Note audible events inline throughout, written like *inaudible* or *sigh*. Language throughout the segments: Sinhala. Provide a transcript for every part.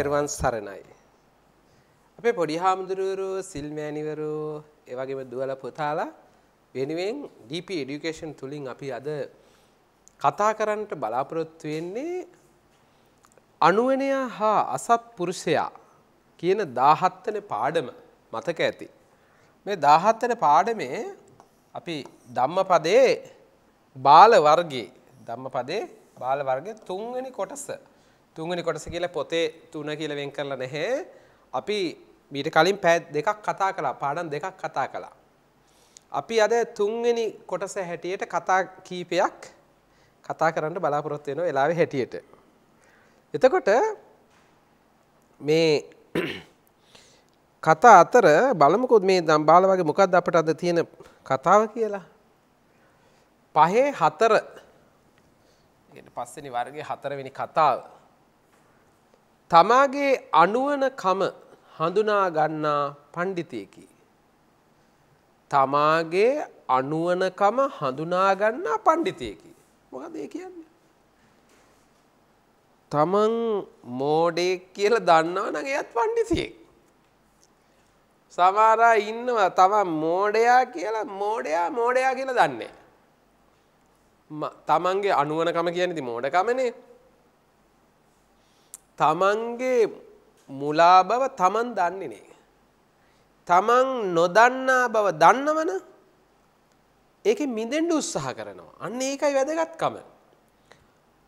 තෙරුවන් සරණයි. අපේ පොඩි හාමුදුරුවරු සිල්මෑණිවරු ඒ වගේම දුවල පුතාලා වෙනුවෙන් DP education තුලින් අපි අද කතා කරන්නට බලාපොරොත්තු වෙන්නේ අණුවනය හා අසත්පුරුෂයා කියන 17 වෙනි පාඩම මතක ඇති. මේ 17 වෙනි පාඩමේ අපි ධම්මපදයේ බාල වර්ගයේ ධම්මපදයේ බාල වර්ගයේ තුන්වෙනි කොටස තුන්වෙනි කොටස කියලා පොතේ තුන කියලා වෙන් කරලා නැහැ. අපි මීට කලින් පැය දෙකක් කතා කළා, පාඩම් දෙකක් කතා කළා. අපි අද තුන්වෙනි කොටස හැටියට කතා කීපයක් කතා කරන්න බලාපොරොත්තු වෙන වෙලාවේ හැටියට. එතකොට මේ *clears throat* කතා අතර බලමුකෝ මේ දම්බාල වගේ මොකක්ද අපට අද තියෙන කතාව කියලා. පහේ හතර පස්සනි වර්ගේ හතරවෙනි කතාව තමාගේ අනුවනකම හඳුනා ගන්නා පණ්ඩිතයකි. තමාගේ අනුවනකම හඳුනා ගන්නා පණ්ඩිතයකි. මොකද ඒ කියන්නේ? තමන් මෝඩෙක් කියලා දන්නවා නම් එයත් පණ්ඩිතයෙක්. සමහර අය ඉන්නවා තමන් මෝඩයා කියලා මෝඩයා මෝඩයා කියලා දන්නේ. තමන්ගේ අනුවනකම කියන්නේ ඉතින් මෝඩකමනේ. තමන්ගේ මුලා බව තමන් දන්නේ නෑ. තමන් නොදන්නා බව දන්නවන ඒක මිදෙන්ඩ උත්සාහ කරනවා. අන්න ඒකයි වැදගත්කම.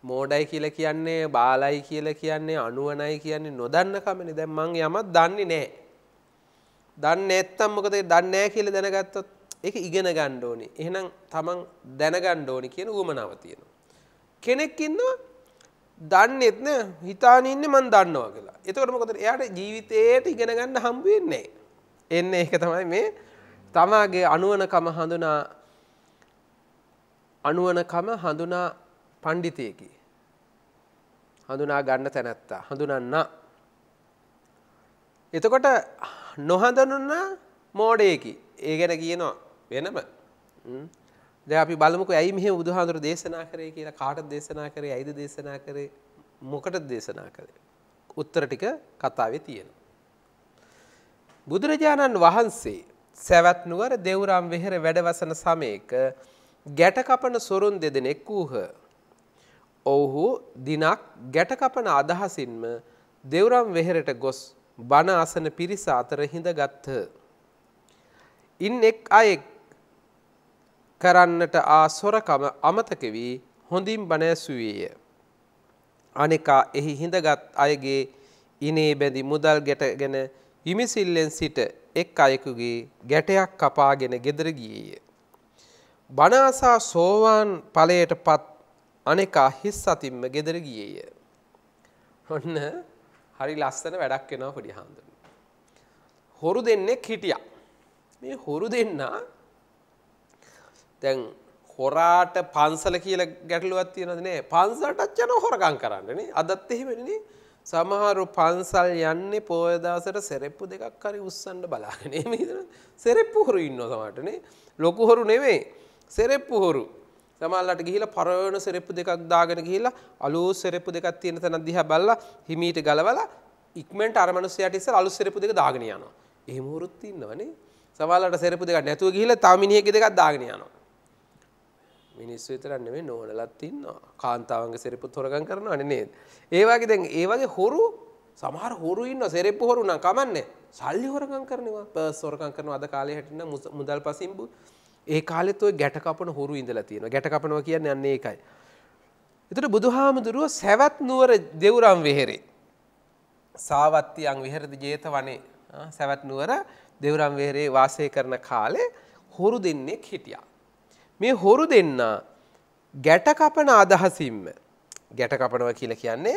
මෝඩයි කියල කියන්නේ බාලයි කියල කියන්නේ අනුවනයි කියන්නේ නොදන්නකමනි දැන් මං යමත් දන්නේ නෑ. දන්න ඇත්තම් මොකද දන්නෑ කියල දැනගත්තොත් එක ඉගෙන ගණ්ඩෝනි. එහෙනම් තමන් දැනගණ්ඩෝනි කියන ගුමනාව තියෙනවා. කෙනෙක් ඉන්නවා දන්න එත්න හිතානන්න මන් දන්නවා කියලා එතකට මොකද එයාට ජීවිතයට ඉගෙනගන්න හම්බුවෙන්නේ එන්න ඒක තමයි මේ තමාගේ අනුවනකම හඳුනා අනුවනකම හඳුනා පණ්ඩිතයකි හඳුනා ගන්න තැනැත්තා හඳුනන්න එතකොට නොහඳනුන්න මෝඩයකි ඒ ගැන කියනවා වෙනම දැන් අපි බලමුකෝ ඇයි මෙහෙම බුදුහාඳුර දේශනා කරේ කියලා කාටද දේශනා කරේ ඇයිද දේශනා කරේ මොකටද දේශනා කරේ උත්තර ටික කතාවේ තියෙනවා බුදුරජාණන් වහන්සේ සවැත් නුවර දේවරම් වෙහෙර වැඩවසන සමයක ගැට කපන සොරුන් දෙදෙනෙක් වූහ ඔවුහු දිනක් ගැට කපන අදහසින්ම දේවරම් වෙහෙරට ගොස් බණ අසන පිරිස අතර හිඳගත්හ. ඉන් එක් අයෙක් කරන්නට ආ සොරකම අමතක වී හොඳින් බණැසුවේය. අනෙකා එහි හිඳගත් අයගේ ඉනේ බැඳි මුදල් ගැටගෙන විමිසිල්ලෙන් සිට එක් අයෙකුගේ ගැටයක් කපාගෙන ගෙදර ගියේය. බනාසා සෝවාන් ඵලයට පත් අනෙකා හිස් අතින්ම ගෙදර ගියේය. ඔන්න හරි ලස්සන වැඩක් වෙනවා පොඩි හාමුදුරුවෝ. හොරු දෙන්නෙක් හිටියා. මේ හොරු දෙන්නා දැන් හොරාට පන්සල කියල ගැටලුවත් තියෙනද නේ පන්සලටත් යන හොරගම් කරන්නනේ අදත් එහෙමනේ සමහරු පන්සල් යන්නේ පෝයදාසට සෙරෙප්පු දෙකක් හරි උස්සන්න බලාගෙන එහෙම හිතන සෙරෙප්පු හොරු ඉන්නවා සමහරටනේ ලොකු හොරු නෙවෙයි සෙරෙප්පු හොරු සමහරලාට ගිහිලා පරවන සෙරෙප්පු දෙකක් දාගෙන ගිහිලා අලුත් සෙරෙප්පු දෙකක් තියෙන තැන දිහා බලලා හිමීට ගලවලා ඉක්මනට අර මිනිස්සයාට ඉස්සලා අලුත් සෙරෙප්පු දෙක දාගෙන යනවා එහෙම හොරුත් ඉන්නවනේ සමහරලාට සෙරෙප්පු දෙකක් නැතුව ගිහිලා තව මිනිහෙක්ගේ දෙකක් දාගෙන යනවා මිනිස් විතර නෙමෙයි නෝනලත් ඉන්නවා. කාන්තාවන්ගේ සෙරෙප්පු තොරගම් කරනවනේ නේද? ඒ වගේ දැන් ඒ වගේ හොරු සමහර හොරු ඉන්නවා සෙරෙප්පු හොරු නම් කමන්නේ. සල්ලි හොරගම් කරනවා, පර්ස් හොරගම් කරනවා අද කාලේ හැටින් මුදල් පසින්බු. ඒ කාලෙත් ওই ගැට කපන හොරු ඉඳලා තියෙනවා. ගැට කපනවා කියන්නේ අන්න ඒකයි. එතට බුදුහාමුදුරුව සැවත් නුවර දෙවුරම් වෙහෙරේ. සාවත්තියන් විහරදි ජේත වනේ සැවත් නුවර දෙවුරම් වෙහෙරේ වාසය කරන කාලේ හොරු දෙන්නෙක් හිටියා. මේ හොරු දෙන්නා ගැට කපන අදහසින්ම ගැට කපනවා කියලා කියන්නේ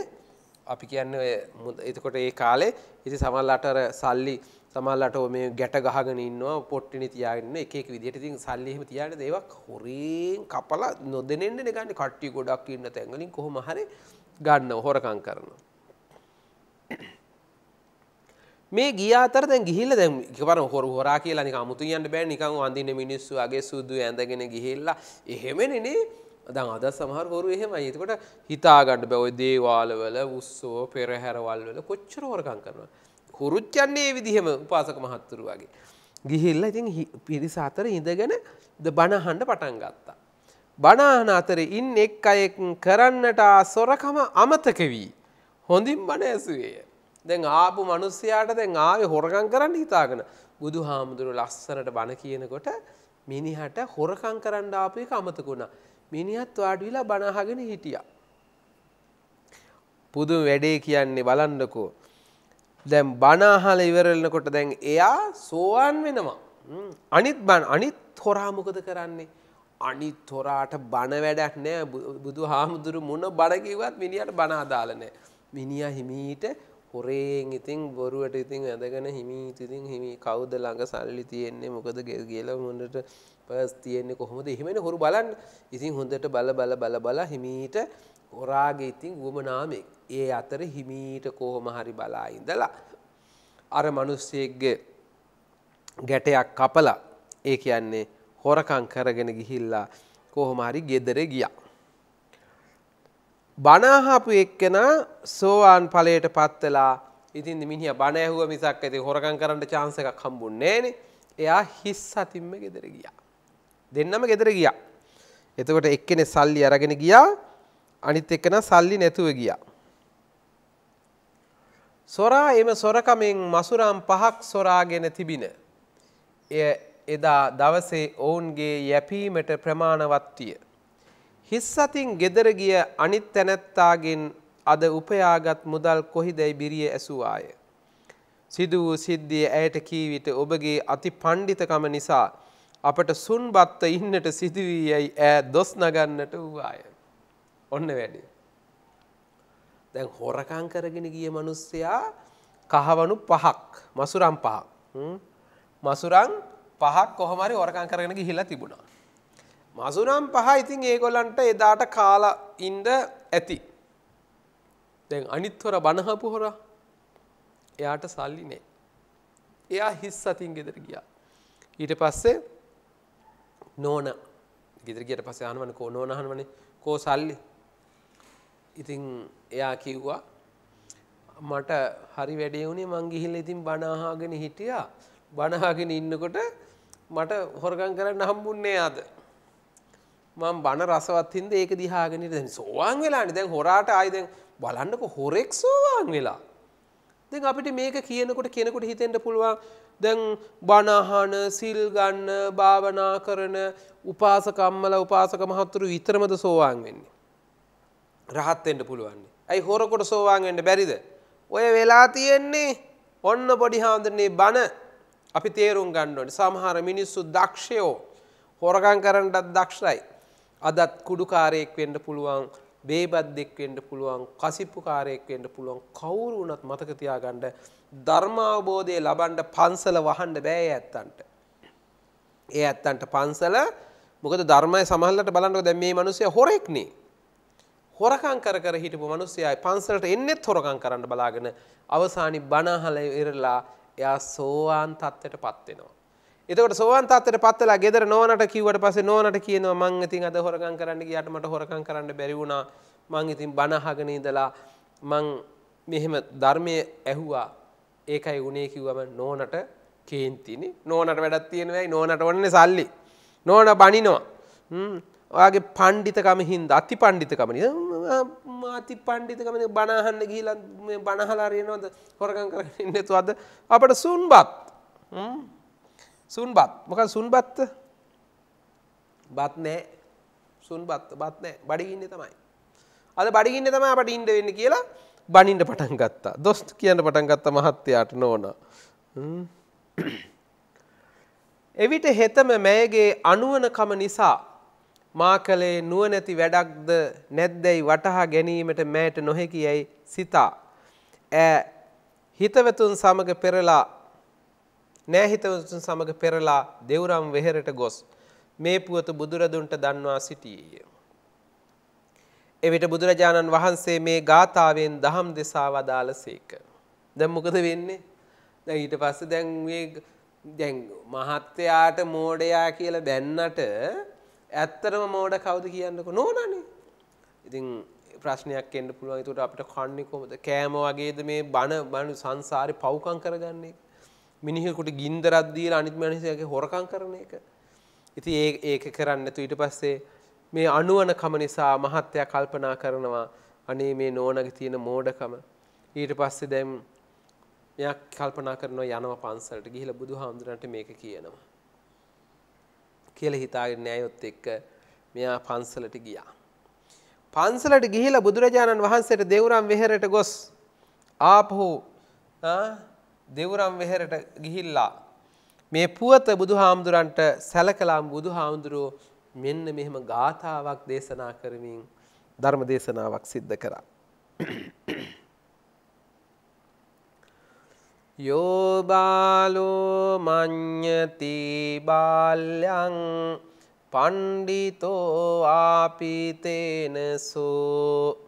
අපි කියන්නේ එතකොට ඒ කාලේ ඉතින් සමහරලාට අර සල්ලි සමහරලාට මේ ගැට ගහගෙන ඉන්නවා පොට්ටිනේ තියාගෙන ඉන්න එක එක විදිහට ඉතින් සල්ලි එහෙම තියාගෙන දේවක් හොරෙන් කපලා නොදෙනෙන්නේ නේ කට්ටිය ගොඩක් ඉන්න තැන් වලින් කොහොම හරි ගන්නව හොරකම් කරනවා මේ ගිය අතර දැන් ගිහිල්ලා දැන් එකපාර හොර හොරා කියලා නිකන් අමුතු යන්න බෑ නිකන් වඳින්න මිනිස්සු අගේ සුදු ඇඳගෙන ගිහිල්ලා එහෙමනේ නේ දැන් අද සමහර හොරු එහෙමයි. එතකොට හිතා ගන්න බෑ ওই දේවාලවල උස්සෝ පෙරහැරවල් වල කොච්චර හොරකම් කරනවා. හොරුත් යන්නේ මේ විදිහෙම උපාසක මහත්තුරු වගේ. ගිහිල්ලා ඉතින් පිරිස අතර ඉඳගෙන ද බණ අහන්න පටන් ගත්තා. බණ අහන අතරේ ඉන්න එක් අයෙක් කරන්නට සොරකම අමතක වී හොඳින් බණ ඇසුවේය. දැන් ආපු මනුස්සයාට දැන් ආවේ හොරකම් කරන්න හිතාගෙන බුදු හාමුදුරු ලස්සනට බණ කියනකොට මිනිහට හොරකම් කරන්න ආපු එක අමතක වුණා. මිනිහත් වාඩි වෙලා බණ අහගෙන හිටියා. පුදුම වැඩේ කියන්නේ බලන්නකෝ. දැන් බණ අහලා ඉවර වෙනකොට දැන් එයා සෝවන් වෙනවා. අනිත් බණ අනිත් හොරා මොකද කරන්නේ? අනිත් හොරාට බණ වැඩක් නෑ. බුදුහාමුදුරු මොන බණ කිව්වත් මිනිහට බණ අදාළ නෑ. මිනිහා හිමීට හොරේෙන් ඉතින් බොරුවට ඉතින් ඇදගෙන හිමීත ඉතින් හිමි කවුද ළඟ සල්ලි තියෙන්නේ මොකද කියලා හොඳට පස් තියෙන්නේ කොහොමද එහෙමනේ හොරු බලන්න ඉතින් හොඳට බල බල බල බල හිමීට හොරාගේ ඉතින් වුමනාමෙක් ඒ අතර හිමීට කොහොම හරි බලා ඉඳලා අර මිනිස්සෙක්ගේ ගැටයක් කපලා ඒ කියන්නේ හොරකම් කරගෙන ගිහිල්ලා කොහොම හරි ගෙදර ගියා බනහපු එක්කෙනා සෝවාන් ඵලයට පත් වෙලා ඉතින් මිනිහා බණ ඇහුව මිසක් ඉතින් හොරකම් කරන්න chance එකක් හම්බුන්නේ නෑනේ. එයා හිස් අතින්ම ගෙදර ගියා. දෙන්නම ගෙදර ගියා. එතකොට එක්කෙනෙක් සල්ලි අරගෙන ගියා අනිත් එක්කෙනා සල්ලි නැතුව ගියා. සොරා එම සොරකමෙන් මසුරම් පහක් සොරාගෙන තිබින. එය එදා දවසේ ඔවුන්ගේ යැපීමට ප්‍රමාණවත් විය. හිස් අතින් ගෙදර ගිය අනිත් තැනැත්තාගෙන් අද උපයාගත් මුදල් කොහිදැයි බිරිය ඇසුවාය. සිදු වූ සිද්ධිය ඇයට කී විට ඔබගේ අති පණ්ඩිතකම නිසා අපට සුන්බත්ත ඉන්නට සිදුවී යැයි ඈ දොස් නගන්නට වූවාය. ඔන්න වැඩි. දැන් හොරකං කරගෙන ගිය මනුස්සයා කහවනු පහක් මසුරම් පහක්. මසුරං පහක් කොහමරි හොරකං කරගෙන ගිහිලා තිබුණා. මසුනම් පහ ඉතින් ඒගොල්ලන්ට එදාට කාලා ඉන්ද ඇති. දැන් අනිත් හොර බනහපු හොර එයාට සල්ලි නෑ. එයා හිස් අතින් ගෙදර ගියා. ඊට පස්සේ නෝන ගෙදර ගියට පස්සේ ආනවනේ කෝ නෝන අහනවනේ කෝ සල්ලි. ඉතින් එයා කිව්වා මට හරි වැඩේ වුණේ මං ගිහිල්ලා ඉතින් බණ අහගෙන හිටියා. බණ අහගෙන ඉන්නකොට මට හොරගම් කරන්න හම්බුන්නේ ආද. මම බන රසවත් හින්දා ඒක දිහාගෙන ඉඳි දැන් සෝවාන් වෙලානේ දැන් හොරාට ආයි දැන් බලන්නකො හොරෙක් සෝවාන් වෙලා දැන් අපිට මේක කියනකොට කෙනෙකුට හිතෙන්න පුළුවන් දැන් බණ අහන සිල් ගන්න භාවනා කරන උපාසක අම්මලා උපාසක මහතුරු විතරමද සෝවාන් වෙන්නේ රහත් වෙන්න පුළුවන් ඇයි හොරකොට සෝවාන් වෙන්න බැරිද ඔය වෙලා තියෙන්නේ ඔන්න පොඩි හාමුදුරනේ බණ අපි තේරුම් ගන්න ඕනේ සමහර මිනිස්සු දක්ෂයෝ හොරකම් කරන්නටත් දක්ෂයි අදත් කුඩුකාරයෙක් වෙන්න පුළුවන් බේබද්දෙක් වෙන්න පුළුවන් කසිප්පුකාරයෙක් වෙන්න පුළුවන් කවුරු වුණත් මතක තියාගන්න ධර්මාවබෝධය ලබන්න පන්සල වහන්න බෑ ඇත්තන්ට. ඒ ඇත්තන්ට පන්සල මොකද ධර්මය සමහල්ලට බලන්නක දැන් මේ මිනිස්සයා හොරෙක්නේ. හොරකම් කර කර හිටපු මිනිස්සයායි පන්සලට එන්නෙත් හොරකම් කරන්න බලාගෙන අවසානි බණ අහලා ඉරලා එයා සෝවාන් තත්ත්වයටපත් වෙනවා. එතකොට සෝවන් තාත්තට පත්තලා ගෙදර නෝනට කිව්වට පස්සේ නෝනට කියනවා මං ඉතින් අද හොරකම් කරන්න ගියාට මට හොරකම් කරන්න බැරි වුණා මං ඉතින් බණ අහගෙන ඉඳලා මං මෙහෙම ධර්මයේ ඇහුවා ඒකයි උනේ කිව්වම නෝනට කේන්තිනේ නෝනට වැඩක් තියෙනවයි නෝනට ඕනේ සල්ලි නෝන බනිනවා ඔයාගේ පණ්ඩිතකම හින්දා අති පණ්ඩිතකම අති පණ්ඩිතකම බණ අහන්න ගිහිලා මේ බණ අහලා හරියනවද හොරකම් කරගෙන ඉන්නේ නැතුවද අපට සුන්බත් සුන්බත් මොක සුන්බත්ත බත් නෑ සුන්බත් බත් නෑ බඩිගින්න තමයි අද බඩිගින්න තම අපට ඉන්ඩ වෙන්න කියලා බනින්ට පටන් ගත්තා දොස්ට කියන්න පටන් ගත්ත මහත්තයාට නෝන එවිට හෙතම මෑගේ අනුවනකම නිසා මා කළේ නුවනැති වැඩක්ද නැද්දැයි වටහා ගැනීමට මෑට නොහැකි යැයි සිතා ඇ හිතවතුන් සමඟ පෙරලා නෑහිතවතුන් සමඟ පෙරලා දෙවුරම් වෙහෙරට ගොස් මේ පුවත බුදුරදුන්ට දන්වා සිටියේය. එවිට බුදුරජාණන් වහන්සේ මේ ගාථාවෙන් දහම් දෙසා වදාළ සේක. දැම් මොකද වෙන්නේ දැ ඊට පස්ස දැන්ේ දැන් මහත්තයාට මෝඩයා කියල බැන්නට ඇත්තරම මෝඩ කවුද කියන්නක නෝනනේ ඉතින් ප්‍රශ්නයක් එන්න පුළුවන් තුට අපිට කන්නේ කොමද කෑම වගේද මේ බණ බණු සංසාරි පව්කං කරගන්නේ මිනිහෙකුට ගින්දරක් දීලා අනිත් මිනිහසයාගේ හොරකම් කරන එක. ඉතින් ඒ ඒක කරන්න තු ඊට පස්සේ මේ අනුවන කම නිසා මහත්තයා කල්පනා කරනවා අනේ මේ නෝනගේ තියෙන මෝඩකම. ඊට පස්සේ දැන් මෙයා කල්පනා කරනවා යනවා පන්සලට ගිහිල්ලා බුදුහාමුදුරන්ට මේක කියනවා. කියලා හිතාගෙන නෑයොත් එක්ක මෙයා පන්සලට ගියා. පන්සලට ගිහිලා බුදුරජාණන් වහන්සේට දේවරම් වෙහෙරට ගොස් ආපහු දෙවුරම් වෙහෙරට ගිහිල්ලා මේ පුවත බුදුහාමුදුරන්ට සැලකලාම් බුදුහාමුදුරුව මෙන්න මෙහෙම ගාථාවක් දේශනා කරමින් ධර්ම දේශනාවක් සිද්ධ කරා. *clears throat* යෝ බාලෝ මඤ්ඤති බාල්‍යං පණ්ඩිතෝ ආපිතේනසෝ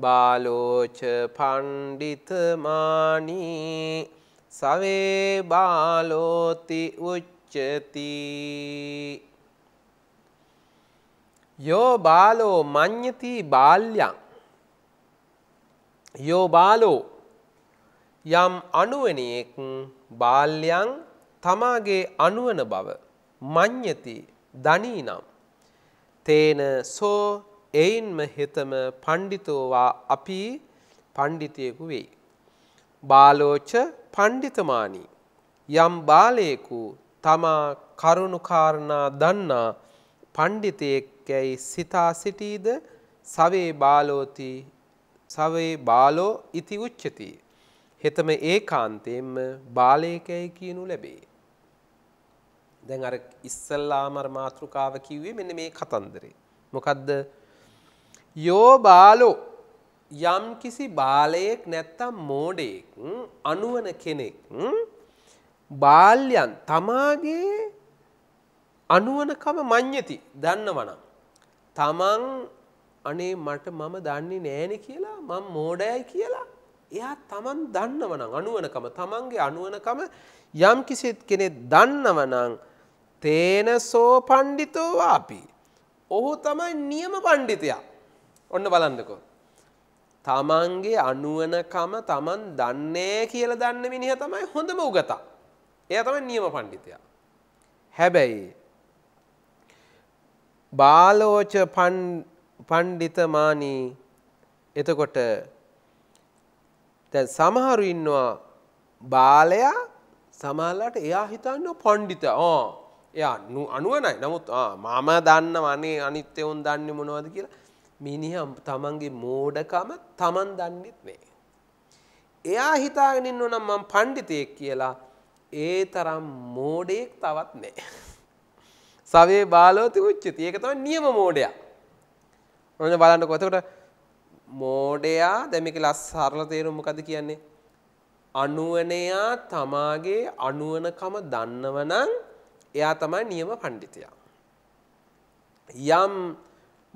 බාලෝච පණ්ඩිතමානී සවේ බාලෝති උච්චති යෝ බාලෝ මඤ්ඤති බාල්‍යං යෝ බාලෝ යම් අණුවණියෙක් බාල්‍යං තමාගේ අණුවන බව මඤ්ඤති දනීනම් තේන සෝ එයින්ම හෙතම පණ්ඩිතෝවා අපි පණ්ඩිතයෙකු වෙයි. බාලෝච පණ්ඩිතමානී යම් බාලයෙකු තමා කරුණුකාරණා දන්නා පණ්ඩිතයෙක්කැයි සිතා සිටීද සවේ බාලෝති සවේ බාලෝ ඉති උච්චති. හෙතම ඒ කාන්තයෙන්ම බාලයකැයි කියනු ලැබේ. දැන් අර ඉස්සල්ලාමර මාතෘකාව කිව්වේ මෙන්න මේ කතන්දරේ. මොකද්ද යෝ බාලෝ යම් කිසි බාලයෙක් නැත්තම් මෝඩයෙක් අනුවන කෙනෙක් බාල්යන් තමාගේ අනුවනකම මං්්‍යති දන්නවනම්. තමන් අනේ මට මම දන්නේ නෑන කියලා මං මෝඩයයි කියලා එයා තමන් දන්නවනම් අනුවනකම තමන්ගේ අනුවනකම යම් කිසිත් කෙනෙක් දන්නවනං තේන සෝ පණ්ඩිතෝවාපි. ඔහු තමයි නියම පණ්ඩිතයා ඔන්න බලන්නකෝ. තමන්ගේ අනුවනකම තමන් දන්නේ කියලා දන්න මිනිහ තමයි හොඳම උගතා. එයා තමයි නියම පඬිතයා. හැබැයි බාලෝච පණ්ඩිතමානී එතකොට දැන් සමහරු ඉන්නවා බාලයා සමහරලාට එයා හිතන්නේ පඬිත. ආ එයා අනුවණයි. නමුත් ආ මම දන්නව අනේ අනිත් ඒවා දන්නේ මොනවද කියලා මිනිහා තමන්ගේ මෝඩකම තමන් දන්නෙත් නෑ. එයා හිතාගෙන ඉන්නව නම් මම පඬිතෙක් කියලා ඒ තරම් මෝඩයෙක් තවත් නෑ. සවේ බාලෝති උච්චති. ඒක තමයි නියම මොඩයා. ඔන්න බලන්නකෝ. එතකොට මෝඩයා දැන් මේක ලස් සරල තේරුම මොකද කියන්නේ? අනුවනයා තමාගේ අනුවනකම දන්නවනම් එයා තමයි නියම පඬිතයා. යම්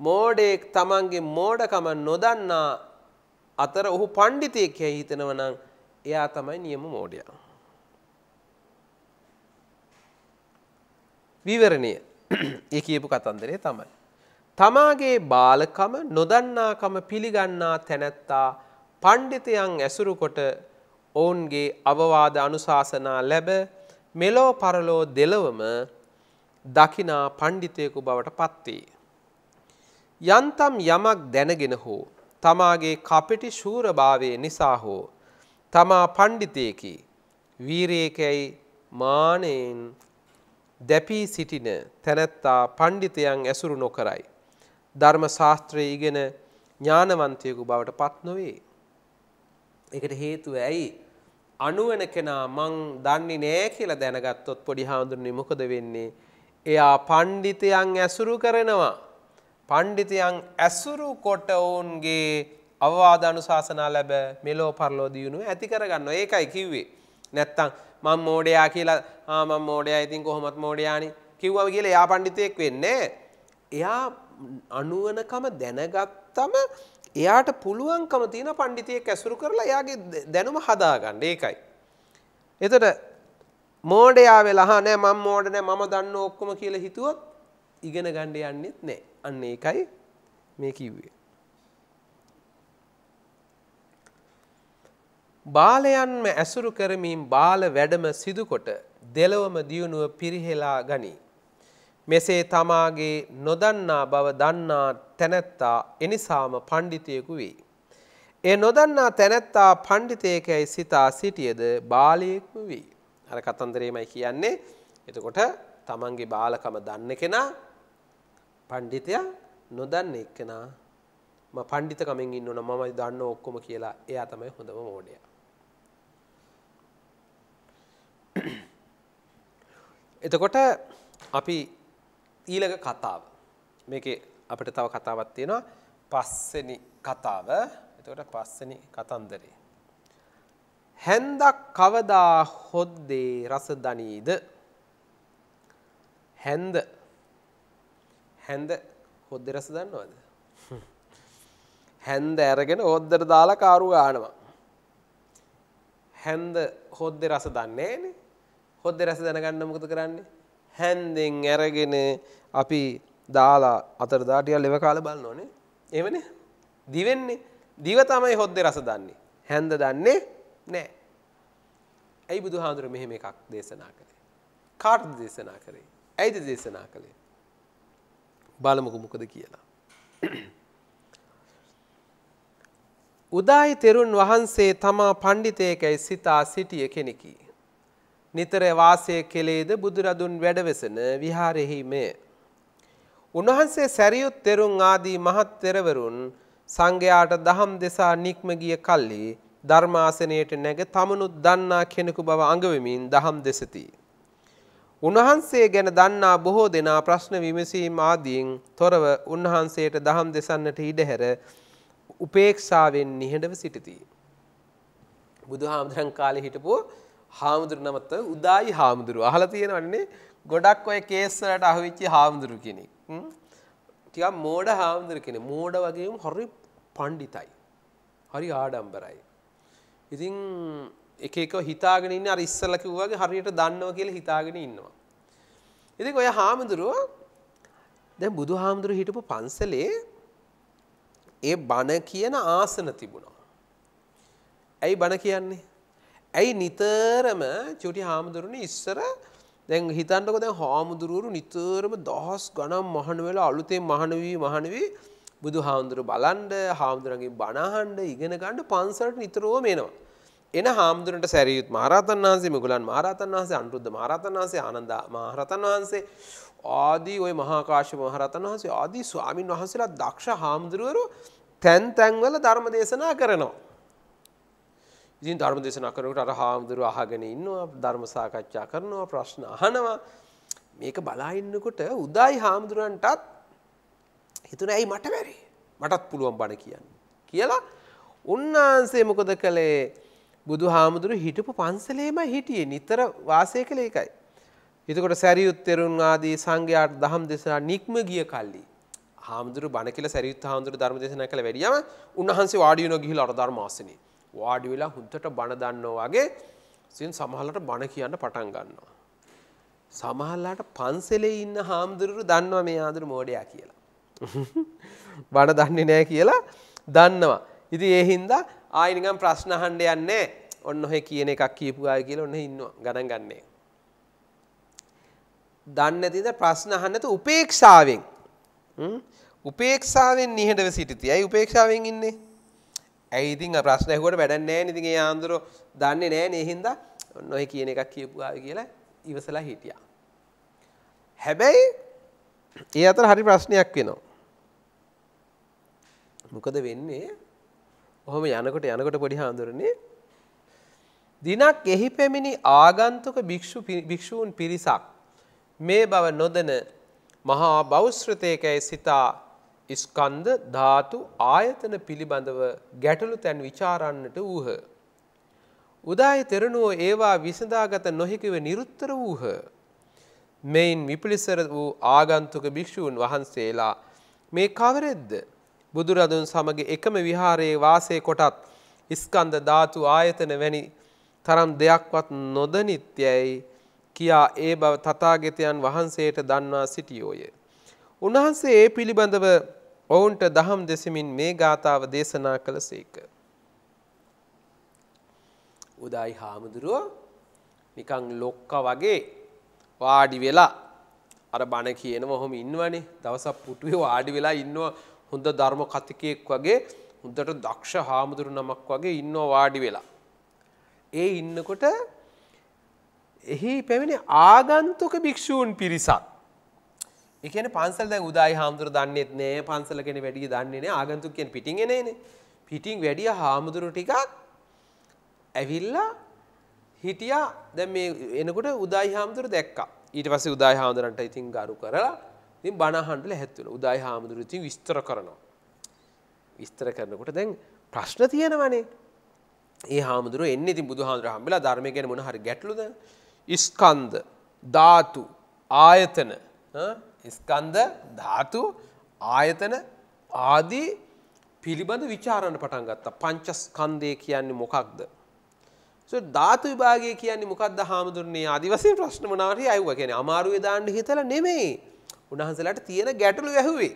මෝඩයෙක් තමන්ගේ මෝඩකම නොදන්නා අතර ඔහු පණ්ඩිතයෙක් යැයි හිතනවනම් එයා තමයි නියම මෝඩයා. විවරණය ඒ කියපු කතන්දරේ තමයි. තමාගේ බාලකම නොදන්නාකම පිළිගන්නා තැනැත්තා පණ්ඩිතයන් ඇසුරුකොට ඔවුන්ගේ අවවාද අනුශාසනා ලැබ මෙලෝ පරලෝ දෙලවම දකිනා පණ්ඩිතයකු බවට පත්වේ. යන්තම් යමක් දැනගෙන හෝ තමාගේ කපිටි ශූරභාවය නිසා හෝ තමා පණ්ඩිතයකි වීරයකැයි මානයෙන් දැපී සිටින තැනැත්තා පණ්ඩිතයන් ඇසුරු නොකරයි. ධර්ම ශාස්ත්‍රය ඉගෙන ඥානවන්තයකු බවට පත් නොවේ. එකට හේතුව ඇයි අනුවන කෙනා මං දන්නේ නෑ කියලා දැනගත්තොත් පොඩි හාමුදුරනි මොකද වෙන්නේ එයා පණ්ඩිතයන් ඇසුරු කරනවා පණ්ඩිතයන් ඇසුරු කොට ඔවුන්ගේ අවවාද අනුශාසනා ලැබ මෙලෝ පරලෝ දියුණුව ඇති කරගන්න. ඒකයි කිව්වේ. නැත්තම් මම මෝඩයා කියලා ආ මම මෝඩයා ඉතින් කොහොමත් මෝඩයානි කිව්වම කියලා එයා පණ්ඩිතයෙක් වෙන්නේ එයා අනුවනකම දැනගත්තම එයාට පුළුවන්කම තියෙන පණ්ඩිතයෙක් ඇසුරු කරලා එයාගේ දැනුම හදාගන්න. ඒකයි. එතකොට මෝඩයා වෙලා හා නෑ මම මෝඩ නෑ මම දන්න ඔක්කොම කියලා හිතුවොත් ඉගෙන ගන්න යන්නෙත් නෑ. අන්න ඒකයි මේ කිව්වේ. බාලයන්ම ඇසුරු කරමින් බාල වැඩම සිදුකොට දෙලොවම දියුණුව පිරිහෙලා ගනී. මෙසේ තමාගේ නොදන්නා බව දන්නා තැනැත්තා එනිසාම පණ්ඩිතයෙකු වී. ඒ නොදන්නා තැනැත්තා පණ්ඩිතයකැයි සිතා සිටියද බාලයෙක්ම වී. අර කතන්දරීමයි කියන්නේ එතකොට තමන්ගේ බාලකම දන්න කෙනා පණ්ඩිතයා නොදන්න එක්කෙනා ම පණ්ඩිත කමෙන් ඉන්න ඕන මම දන්න ඔක්කොම කියලා එයා තමයි හොඳම මෝඩයා. එතකොට අපි ඊළඟ කතාව මේකේ අපිට තව කතාවක් තියෙනවා පස්සෙනි කතාව. එතකොට පස්සෙනි කතන්දරේ. හැන්දක් කවදා හොද්දේ රස දනීද? හැන්ද හැන්ද හොද්දෙරස දන්නවද හැන්ද ඇරගෙන හොද්දර දාලා කාරු ගානවා හැන්ද හොද්දෙ රස දන්නේ නේ හොද්දෙ රස දැනගන්න මොකද කරන්නේ හැන්දෙන් ඇරගෙන අපි දාලා අතර දාටිය ලෙව කාල බලන්න ඕනේ එහෙමනේ දිවෙන්නේ දිව තමයි හොද්දෙ රස දන්නේ හැන්ද දන්නේ නෑ ඇයි බුදුහාඳුර මෙහෙම එකක් දේශනා කළේ කාටද දේශනා කරේ ඇයිද දේශනා කළේ බලමුකු මොකද කියලා. උදායි තෙරුන් වහන්සේ තමා පණ්ඩිතයකැයි සිතා සිටිය කෙනෙකි. නිතර වාසය කෙළේද බුදුරදුන් වැඩවෙසන විහාරෙහි මේ. උන්වහන්සේ සැරියුත් තෙරුන් ආදී මහත් තෙරවරුන් සංඝයාට දහම් දෙසා නික්ම ගිය කල්ලි ධර්මාසනයට නැග තමනුත් දන්නා කෙනෙකු බව අඟවමින් දහම් දෙසතිී. උන්වහන්සේ ගැන දන්නා බොහෝ දෙනා ප්‍රශ්න විමසීම් ආදීන් තොරව උන්වහන්සේට දහම් දෙසන්නට ඉඩහැර උපේක්ෂාවෙන් නිහඬව සිටිති. බුදුහාමුදුරන් කාලේ හිටපු හාමුදුරු නමත උදායි හාමුදුරු. අහලා තියෙනවන්නේ ගොඩක් ඔය කේස් වලට අහුවෙච්ච හාමුදුරු කෙනෙක්. ටිකක් මෝඩ හාමුදුරු කෙනෙක්. මෝඩ වගේම හරි පඬිතයි. හරි ආඩම්බරයි. ඉතින් එක එක හිතාගෙන ඉන්න අර ඉස්සල්ලා කිව්වාගේ හරියට දන්නවා කියලා හිතාගෙන ඉන්නවා. ඉතින් ඔය හාමුදුරුව දැන් බුදුහාමුදුරු හිටපු පන්සලේ ඒ බණ කියන ආසන තිබුණා. ඇයි බණ කියන්නේ? ඇයි නිතරම චුටි හාමුදුරුවනේ ඉස්සර දැන් හිතන්නකෝ දැන් හාමුදුරුවරු නිතරම දහස් ගණන් මහණ වෙලා අලුතෙන් මහණ වී මහණ වී බුදුහාමුදුරු බලන්න හාමුදුරන්ගේ බණ අහන්න ඉගෙන ගන්න පන්සලට නිතරම එනවා. එන හාමුදුරන්ට සැරියුත් මහරහතන් වහන්සේ මුගලන් මහරහතන් වහන්සේ අනුරුද්ධ මහරහතන් වහන්සේ ආනන්ද මහරහතන් වහන්සේ ආදී ওই මහා කාශ්‍යප මහරහතන් වහන්සේ ආදී ස්වාමින් වහන්සේලා දක්ෂ හාමුදුරුවරු තැන් තැන්වල ධර්ම දේශනා කරනවා. ඉතින් ධර්ම දේශනා කරනකොට අර හාමුදුරුව අහගෙන ඉන්නවා ධර්ම සාකච්ඡා කරනවා ප්‍රශ්න අහනවා මේක බලා ඉන්නකොට උදායි හාමුදුරන්ටත් හිතුනේ ඇයි මට බැරි මටත් පුළුවන් බණ කියන්න කියලා උන්වහන්සේ මොකද කළේ බුදු හාමුදුරු හිටපු පන්සලේම හිටියේ නිතර වාසය කළ එකයි. එතකොට සැරියුත් තෙරුන් ආදී සංඝයාට දහම් දේශනා නික්ම ගිය කල්ලි හාමුදුරු බණ කියලා සැරියුත් හාමුදුරු ධර්ම දේශනා කළ වැඩියම උන්වහන්සේ වාඩි වෙනවා ගිහිල්ලා අර ධර්ම ආසනේ. වාඩි වෙලා හුද්දට බණ දන්නවා වගේ සින් සමහරලට බණ කියන්න පටන් ගන්නවා. සමහරලාට පන්සලේ ඉන්න හාමුදුරු දන්නවා මේ හාමුදුරු මෝඩයා කියලා. *laughs* බණ දන්නේ නැහැ කියලා දන්නවා. ඉතින් ඒ හින්දා ආයි නිකන් ප්‍රශ්න අහන්න යන්නේ ඔන්න ඔහේ කියන එකක් කියපු අය කියලා ඔන්න ඉන්නවා ගණන් ගන්නෑ. දන්නේ නැතිද ප්‍රශ්න අහන්න නැතු උපේක්ෂාවෙන් උපේක්ෂාවෙන් නිහඬව සිටිති. ඇයි උපේක්ෂාවෙන් ඉන්නේ? ඇයි ඉතින් ප්‍රශ්න ඇහුවට වැඩක් නැහැ නේ. ඉතින් ඒ ආන්දරෝ දන්නේ නැහැ නේ. හින්දා ඔන්න ඔය කියන එකක් කියපු ආවේ කියලා ඉවසලා හිටියා. හැබැයි ඒ අතර හරි ප්‍රශ්නයක් වෙනවා. මොකද වෙන්නේ? ඔහොම යනකොට යනකොට පොඩි හාමුදුරනේ දිනක් එහි පැමිණි ආගන්තුක භික්ෂූන් පිරිසක් මේ බව නොදන මහා බෞස්ෘතයකැයි සිතා ඉස්කන්ද ධාතු ආයතන පිළිබඳව ගැටලු තැන් විචාරන්නට වූහ. උදාය තෙරණුවෝ ඒවා විසඳාගත නොහිකිව නිරුත්තර වූහ. මෙයින් විපිලිසර වූ ආගන්තුක භික්‍ෂූන් වහන්සේලා මේ කවරෙද්ද බුදුරදුන් සමග එකම විහාරයේ වාසය කොටත් ස්කන්ධ ධාතු ආයතන වැනි තරම් දෙයක්වත් නොදනිත්‍යයි කියා ඒ බව තථාගතයන් වහන්සේට දන්වා සිටියෝය. උන්වහන්සේ ඒ පිළිබඳව ඔවුන්ට දහම් දෙසමින් මේ ගාථාව දේශනා කළසේක. උදායි හාමුදුරුව නිකං ලොක්ක වගේ වාඩි වෙලා අර බණ කියනව හොම ඉන්නවනේ දවසක් පුටුවේ වාඩි වෙලා ඉන්නවා හොඳ ධර්ම කතිකයෙක් වගේ හොඳට දක්ෂ හාමුදුරු නමක් වගේ ඉන්නෝ වාඩි වෙලා. ඒ ඉන්නකොට එහි පැමිණි ආගන්තුක භික්‍ෂූන් පිරිසක්. එකන පන්සල් දැ උදායි හාමුදුර දන්නෙත් නෑ පන්සල කෙන වැඩි දන්නේන ආගන්තුකෙන් පිටින් එනන පිටිං වැඩිය හාමුදුරු ටිකක් ඇවිල්ලා හිටියා දැ එනකොට උදායි හාමුදුර දැක්කා ඊට පස උදායි හාමුදුරන්ට ඉතින් ගරු කරලා ඉතින් බණ අහන්නල හැත්තුන උදායි හාමුදුරුවෝ ඉතින් විස්තර කරනවා. විස්තර කරනකොට දැන් ප්‍රශ්න තියෙනවනේ. ඒ හාමුදුරුවෝ එන්නේ ඉතින් බුදුහාමුදුරුවෝ හම්බෙලා ධර්මය ගැන මොන හරි ගැටලුද? ස්කන්ධ, ධාතු, ආයතන, ස්කන්ධ, ධාතු, ආයතන ආදී පිළිබඳ ਵਿਚාරණ පටන් ගත්තා. පංචස්කන්ධය කියන්නේ මොකක්ද? ධාතු විභාගය කියන්නේ මොකක්ද හාමුදුරනේ ආදි වශයෙන් ප්‍රශ්න මොනවාරි අයුවා කියන්නේ අමාරුවේ දාන්න හිතලා නෙමෙයි. උන්වහන්සේලාට තියෙන ගැටලු ඇහුවේ.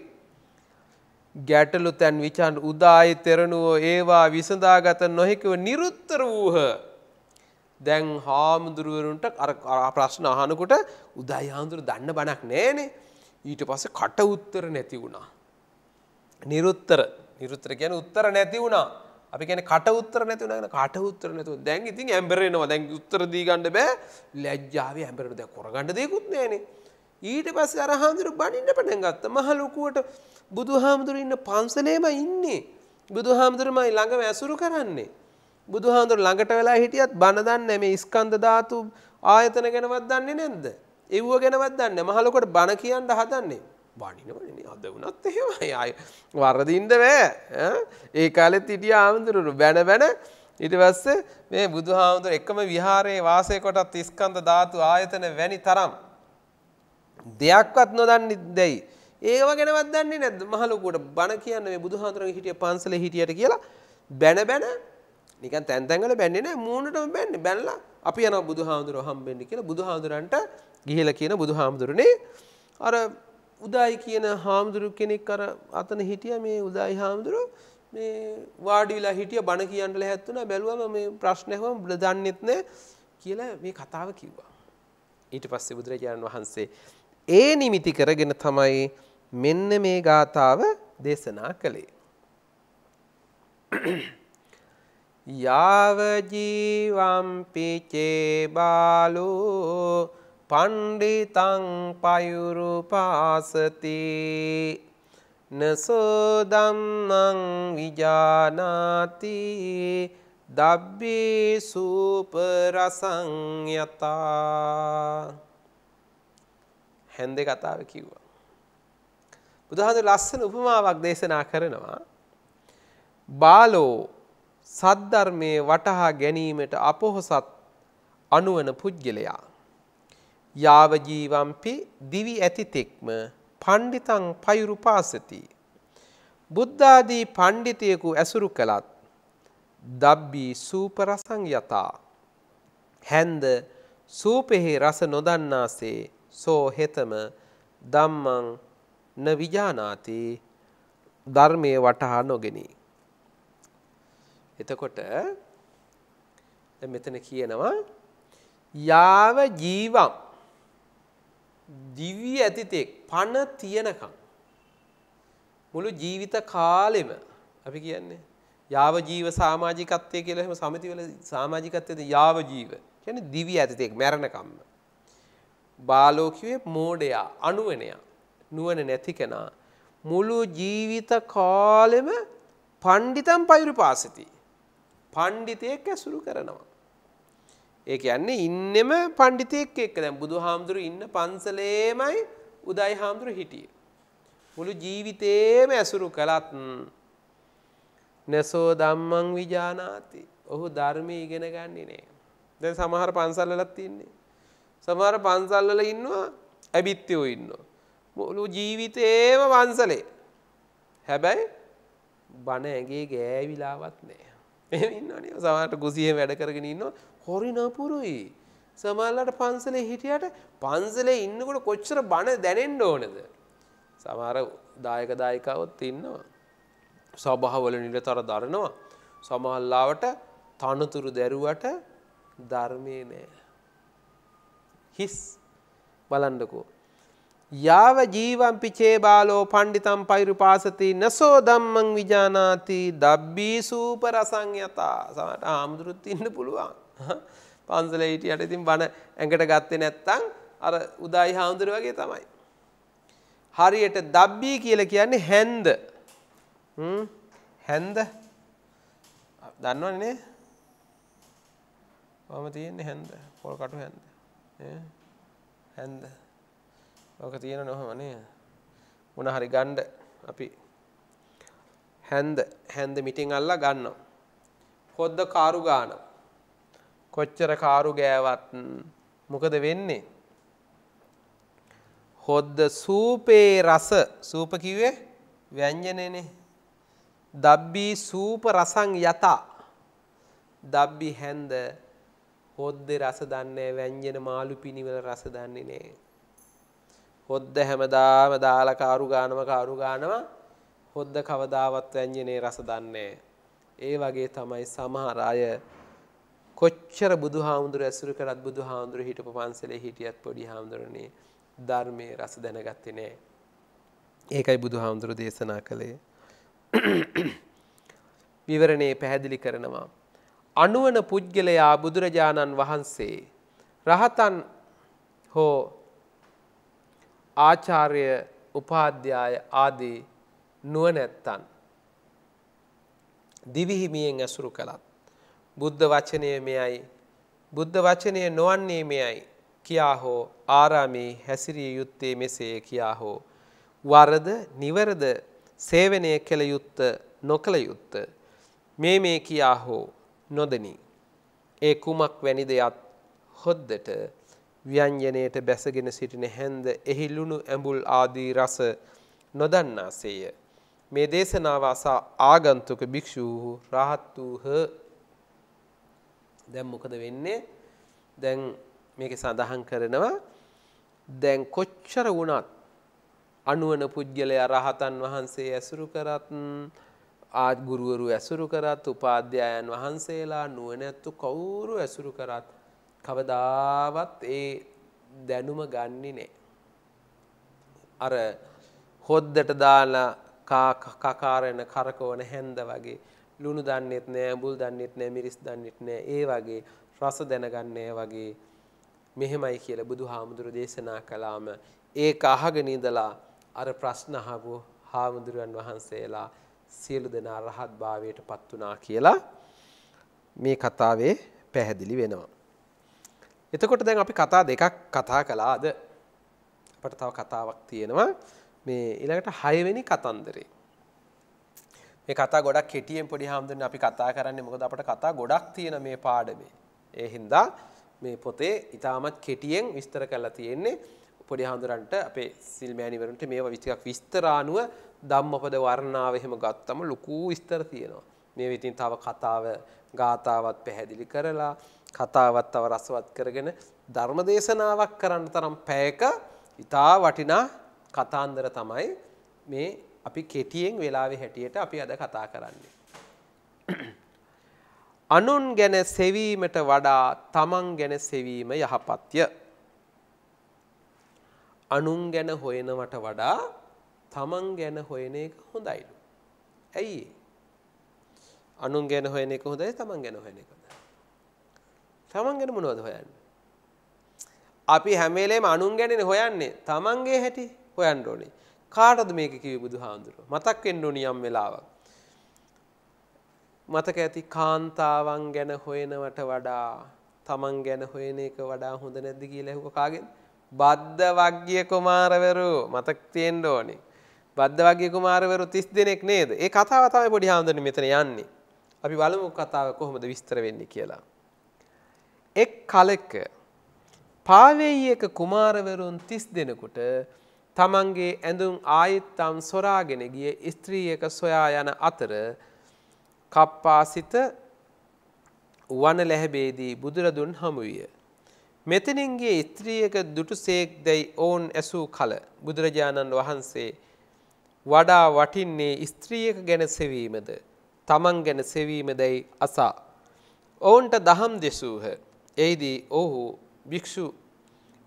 ගැටලු තැන් විචාන් උදායි තෙරණුවෝ ඒවා විසඳාගත නොහැකිව නිරුත්තර වූහ. දැන් හාමුදුරුවරුන්ට අර ප්‍රශ්න අහනකොට උදායි හාමුදුරු දන්න බණක් නෑනේ. ඊට පස්සේ කට උත්තර නැති වුණා. නිරුත්තර නිරුත්තර කියන්නේ උත්තර නැති වුණා. අපි කියන්නේ කට උත්තර නැති වුණා කියන කට උත්තර නැතුව දැන් ඉතින් ඇම්බර් වෙනවා. දැන් උත්තර දී ගන්න බෑ. ලැජ්ජාවේ ඇම්බර් වෙනවා. දැන් කරගන්න දෙයක්වත් නෑනේ. ඊට පස්සේ අර හාමුදුරු බණින්න පටන් ගත්තා. මහ ලොකුවට බුදුහාමුදුරු ඉන්න පන්සලේම ඉන්නේ. බුදුහාමුදුරුමයි ළඟම ඇසුරු කරන්නේ. බුදුහාමුදුරු ළඟට වෙලා හිටියත් බණ දන්නේ මේ ස්කන්ධ ධාතු ආයතන ගැනවත් දන්නේ නැද්ද? ඒව ගැනවත් දන්නේ. මහ ලොකුවට බණ කියන්න හදන්නේ. බණිනවනේ අද වුණත් එහෙමයි. ආය වරදින්න බෑ. ඒ කාලෙත් හිටිය ආමුදුරු බැන බැන ඊට පස්සේ මේ බුදුහාමුදුර එකම විහාරයේ වාසය කොටත් ස්කන්ධ ධාතු ආයතන වැනි තරම් දෙයක්වත් නොදන්නේ දැයි. ඒව ගැනවත් දන්නේ නැද්ද? මහලොකුවට බණ කියන්නේ මේ බුදුහාඳුනගේ හිටිය පන්සලේ හිටියට කියලා බැන බැන නිකන් තැන් තැන් වල බැන්නේ නැහැ මූණටම බැන්නේ. බැනලා අපි යනවා බුදුහාඳුරව හම්බෙන්න කියලා බුදුහාඳුරන්ට ගිහිලා කියන බුදුහාඳුරනේ අර උදායි කියන හාමුදුරු කෙනෙක් අර අතන හිටිය මේ උදායි හාමුදුරු මේ වාඩි වෙලා හිටිය බණ කියන්න ලැහැත් වුණා බැලුවම මේ ප්‍රශ්න ඇහුවම දන්නෙත් නැහැ කියලා මේ කතාව කිව්වා. ඊට පස්සේ බුදුරජාණන් වහන්සේ ඒ නිමිති කරගෙන තමයි මෙන්න මේ ගාථාව දේශනා කළේ. යාව ජීවම්පි චේබාලෝ පණ්ඩිතං පයුරු පාසති නසෝ ධම්මං විජානාති දබ්බේ සූප රසං යතා හැන්දේ කතාව කිව්වා. බුදුහාමුදුර ලස්සන උපමාවක් දේශනා කරනවා. බාලෝ සද්ධර්මයේ වටහා ගැනීමට අපොහසත් අනුවන පුද්ගලයා. යාව ජීවම්පි දිවි ඇතිතෙක්ම පණ්ඩිතං පයුරුපාසති. බුද්ධාදී පණ්ඩිතයෙකු ඇසුරු කළත් දබ්බී සූපරසං යතා. හැන්ද සූපෙහි රස නොදන්නාසේ සෝ හෙතම ධම්මං න විජානාති ධර්මයේ වටහා නොගෙනී. එතකොට මෙතන කියනවා යාව ජීවම් දිව්‍ය ඇතිතෙක් පණ තියනකම් මුළු ජීවිත කාලෙම අපි කියන්නේ යාව ජීව සමාජිකත්වය කියලා එහෙම සමිතිවල සමාජිකත්වයේදී යාව ජීව කියන්නේ දිව්‍ය ඇතිතෙක් මැරණකම්ම බාලෝකිවේ මෝඩයා අනුවනයා නුවන නැති කෙනා. මුළු ජීවිත කාලෙම පණ්ඩිතම් පයිරු පාසති. පණ්ඩිතයෙක් ඇසුරු කරනවා. ඒක යන්නේ ඉන්නෙම පණ්ඩිතයෙක් එක්ක දැන් බුදු හාමුදුරු ඉන්න පන්සලේමයි උදයි හාමුදුරු හිටිය. මුළු ජීවිතේම ඇසුරු කළත් නැසෝ දම්මං විජානාති ඔහු ධර්මය ඉගෙන ගන්නේ නෑ. දැන් සමහර පන්සල්ලලත් තින්නේ. සමහර පන්සල් වල ඉන්නවා ඇබිත්තියෝ ඉන්නවා. මුළු ජීවිතේම වංශලේ. හැබැයි බණ ඇගේ ගෑවිලාවත් නැහැ. එහෙම ඉන්නවනේ. සමහරට කුසියේ වැඩ කරගෙන ඉන්නවා හොරි නපුරුයි. සමහරලාට පන්සලේ හිටියට පන්සලේ ඉන්නකොට කොච්චර බණ දැනෙන්න ඕනද? සමහර දායක දායිකාවොත් ඉන්නවා. සභාවල නිරතර දරනවා. සමහරලාවට තනතුරු දැරුවට ධර්මයේ නැහැ. හිස් බලන්ඩකෝ. යාව ජීවම්පි චේබාලෝ පණ්ඩිතම් පෛරුපාසති නසෝ දම්මං විජානාති දබ්බී සූපරසං යතා සමට ආමුදුරුත් ඉන්න පුළුවන් පන්සල හිටියට ඉතින් බණ ඇඟට ගත්තේ නැත්තං අර උදායි හාමුදුර වගේ තමයි. හරියට දබ්බී කියල කියන්නේ හැන්ද හැන්ද දන්නවන්නේ මම තියෙන්නේ හැන්ද පොල්කටු හැන්ද හැන්ද ඕක තියෙන නොහමනේ මොන හරි ගණ්ඩ අපි හැන්ද හැන්ද මිටින් අල්ලා ගන්නවා. හොද්ද කාරු ගාන කොච්චර කාරු ගෑවත් මොකද වෙන්නේ. හොද්ද සූපේ රස සූප කිවේ ව්‍යංජනයනේ දබ්බී සූප රසං යතා දබ්බි හැන්ද හොද්දේ රස දන්නේ වැංජන මාළු පිනිවල රස දන්නේ නෑ. හොද්ද හැමදාම දාලා කාරු ගානම කාරු ගානම හොද්ද කවදාවත් වැංජනේ රස දන්නේ ඒ වගේ තමයි සමහර අය කොච්චර බුදුහාමුදුර ඇසුරු කරත් බුදුහාමුදුර හිටපු පන්සලේ හිටියත් පොඩි හාමුදුරනේ ධර්මයේ රස දැනගත්තේ නෑ. ඒකයි බුදුහාමුදුර දේශනා කළේ. විවරණේ පැහැදිලි කරනවා. අනුවන පුද්ගලයා බුදුරජාණන් වහන්සේ රහතන් හෝ ආචාර්ය උපාධ්‍යාය ආදී නුවනැත්තන් දිවිහිමියෙන් ඇසුරු කළත් බුද්ධ වචනය මෙයයි බුද්ධ වචනය නොවන්නේ මෙයයි කියා හෝ ආරාමේ හැසිරිය යුත්තේ මෙසේ කියා හෝ වරද නිවරද සේවනය කළ යුත්ත නොකළ යුත්ත මේ මේ කියා හෝ නොදනී. ඒ කුමක් වැනි දෙයත් හොද්දට ව්‍යංජනයට බැසගෙන සිටින හැන්ද එහි ලුණු ඇඹුල් ආදී රස නොදන්නාසේය. මේ දේශනාව අසා ආගන්තුක භික්ෂූහු රහත් වූහ. දැන් මොකද වෙන්නේ? දැන් මේකේ සඳහන් කරනවා දැන් කොච්චර වුණත් අනුවන පුජ්‍යලයා රහතන් වහන්සේ ඇසුරු කරත් ආත් ගුරුවරු ඇසුරු කරත් උපාධ්‍යයන් වහන්සේලා නුවණැත්තු කවුරු ඇසුරු කරත් කවදාවත් ඒ දැනුම ගන්නේ නැහැ. අර හොද්දට දාලා කකාරන කරකවන හැන්ද වගේ ලුණු දන්නෙත් නෑ බුල් දන්නෙත් නෑ මිරිස් දන්නෙත් නෑ ඒ වගේ රස දැනගන්නේ වගේ මෙහෙමයි කියලා බුදුහාමුදුරු දේශනා කළාම ඒක අහගෙන ඉඳලා අර ප්‍රශ්න අහපු හාමුදුරන් වහන්සේලා සියලු දෙනා රහත් භාවයට පත් වුණා කියලා මේ කතාවේ පැහැදිලි වෙනවා. එතකොට දැන් අපි කතා දෙකක් කතා කළා අද. අපට තව කතාවක් තියෙනවා මේ ඊළඟට 6 වෙනි කතන්දරේ. මේ කතා ගොඩක් කෙටියෙන් පොඩි හැමදෙන්න අපි කතා කරන්නේ මොකද අපට කතා ගොඩක් තියෙන මේ පාඩමේ. ඒ හින්දා මේ පොතේ ඉතාමත් කෙටියෙන් විස්තර කරලා තියෙන්නේ පොඩි හාමුදුරන්ට අපේ සිල්මෑණිවරුන්ට මේවා ටිකක් විස්තරානුව ධම්මපද වර්ණාව එහෙම ගත්තම ලොකු විස්තර තියෙනවා. මේ ඉතින් තව කතාව ගාතාවත් පැහැදිලි කරලා කතාවත් තව රසවත් කරගෙන ධර්ම දේශනාවක් කරන්න තරම් පැයක ඉතා වටිනා කතාන්දර තමයි මේ අපි කෙටියෙන් වෙලාවේ හැටියට අපි අද කතා කරන්නේ. අනුන් ගැන සෙවීමට වඩා තමන් ගැන සෙවීම යහපත්ය. අනුන් ගැන හොයනවට වඩා තමන් ගැන හොයන එක හොඳයිලු. ඇයි අනුන් ගැන හොයන එක හොඳයි තමන් ගැන හොයන එක තමන් ගැන මොනවද හොයන්නේ? අපි හැම වෙලේම අනුන් ගැනනේ හොයන්නේ. තමන්ගේ හැටි හොයන්න ඕනේ. කාටද මේක කිව්වේ බුදුහාඳුරෝ? මතක් වෙන්න ඕනි යම් වෙලාවක්. මතක ඇති කාන්තාවන් ගැන හොයනවට වඩා තමන් ගැන හොයන එක වඩා හොඳ නැද්ද කියලා ඇහුවා කාගෙන්? බද්ද වග්ගිය කුමාරවරු මතක් තියෙන්න ඕනේ. බද්ධ වගේ කුමාරවරු 30 දෙනෙක් නේද? ඒ කතාව තමයි පොඩි හාමුදුරනේ මෙතන යන්නේ. අපි බලමු කතාව කොහොමද විස්තර වෙන්නේ කියලා. එක් කලක පාවෙයියක කුමාරවරුන් 30 දෙනෙකුට තමන්ගේ ඇඳුම් ආයත්තම් සොරාගෙන ගිය ස්ත්‍රියක සොයා යන අතර කප්පාසිත වන ලැහැබේදී බුදුරදුන් හමුවිය. මෙතනින්ගේ ස්ත්‍රියක දුටුසේක් දැයි ඔවුන් ඇසූ කල බුදුරජාණන් වහන්සේ වඩා වටින්නේ ස්ත්‍රියක ගැන සෙවීමද තමන් ගැන සෙවීමදැයි අසා. ඔවුන්ට දහම් දෙසූහ. එයිදී ඔහු භික්‍ෂු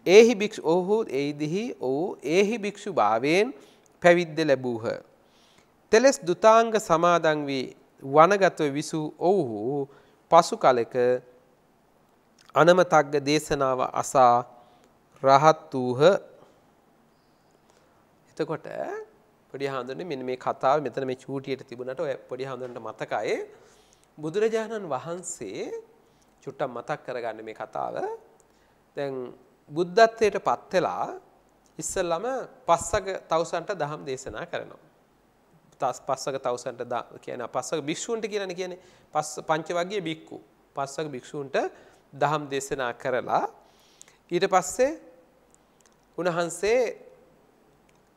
ඒහි භික්‍ෂ ඔහු එයිදිහි ඔහු ඒහි භික්‍ෂු භාවයෙන් පැවිද්ද ලැබූහ. තෙලෙස් දුතාංග සමාදන් වී වනගතව විසූ ඔවුහු පසු කලෙක අනමතක්ග දේශනාව අසා රහත් වූහ එතකොට පොඩි හාමුදුරනේ මෙන්න මේ කතාව මෙතන මේ චූටියට තිබුණාට ඔය පොඩි හාමුදුරන්ට මතකයි බුදුරජාණන් වහන්සේ චුට්ටක් මතක් කරගන්න මේ කතාව දැන් බුද්ධත්වයට පත් වෙලා ඉස්සෙල්ලම පස්සක තවුසන්ට දහම් දේශනා කරනවා. තස් පස්සක තවුසන්ට කියන පස්සක භික්ෂූන්ට කියලානේ කියන්නේ පස්ස පංච වර්ගයේ භික්ඛු. පස්සක භික්ෂූන්ට දහම් දේශනා කරලා ඊට පස්සේ උන්වහන්සේ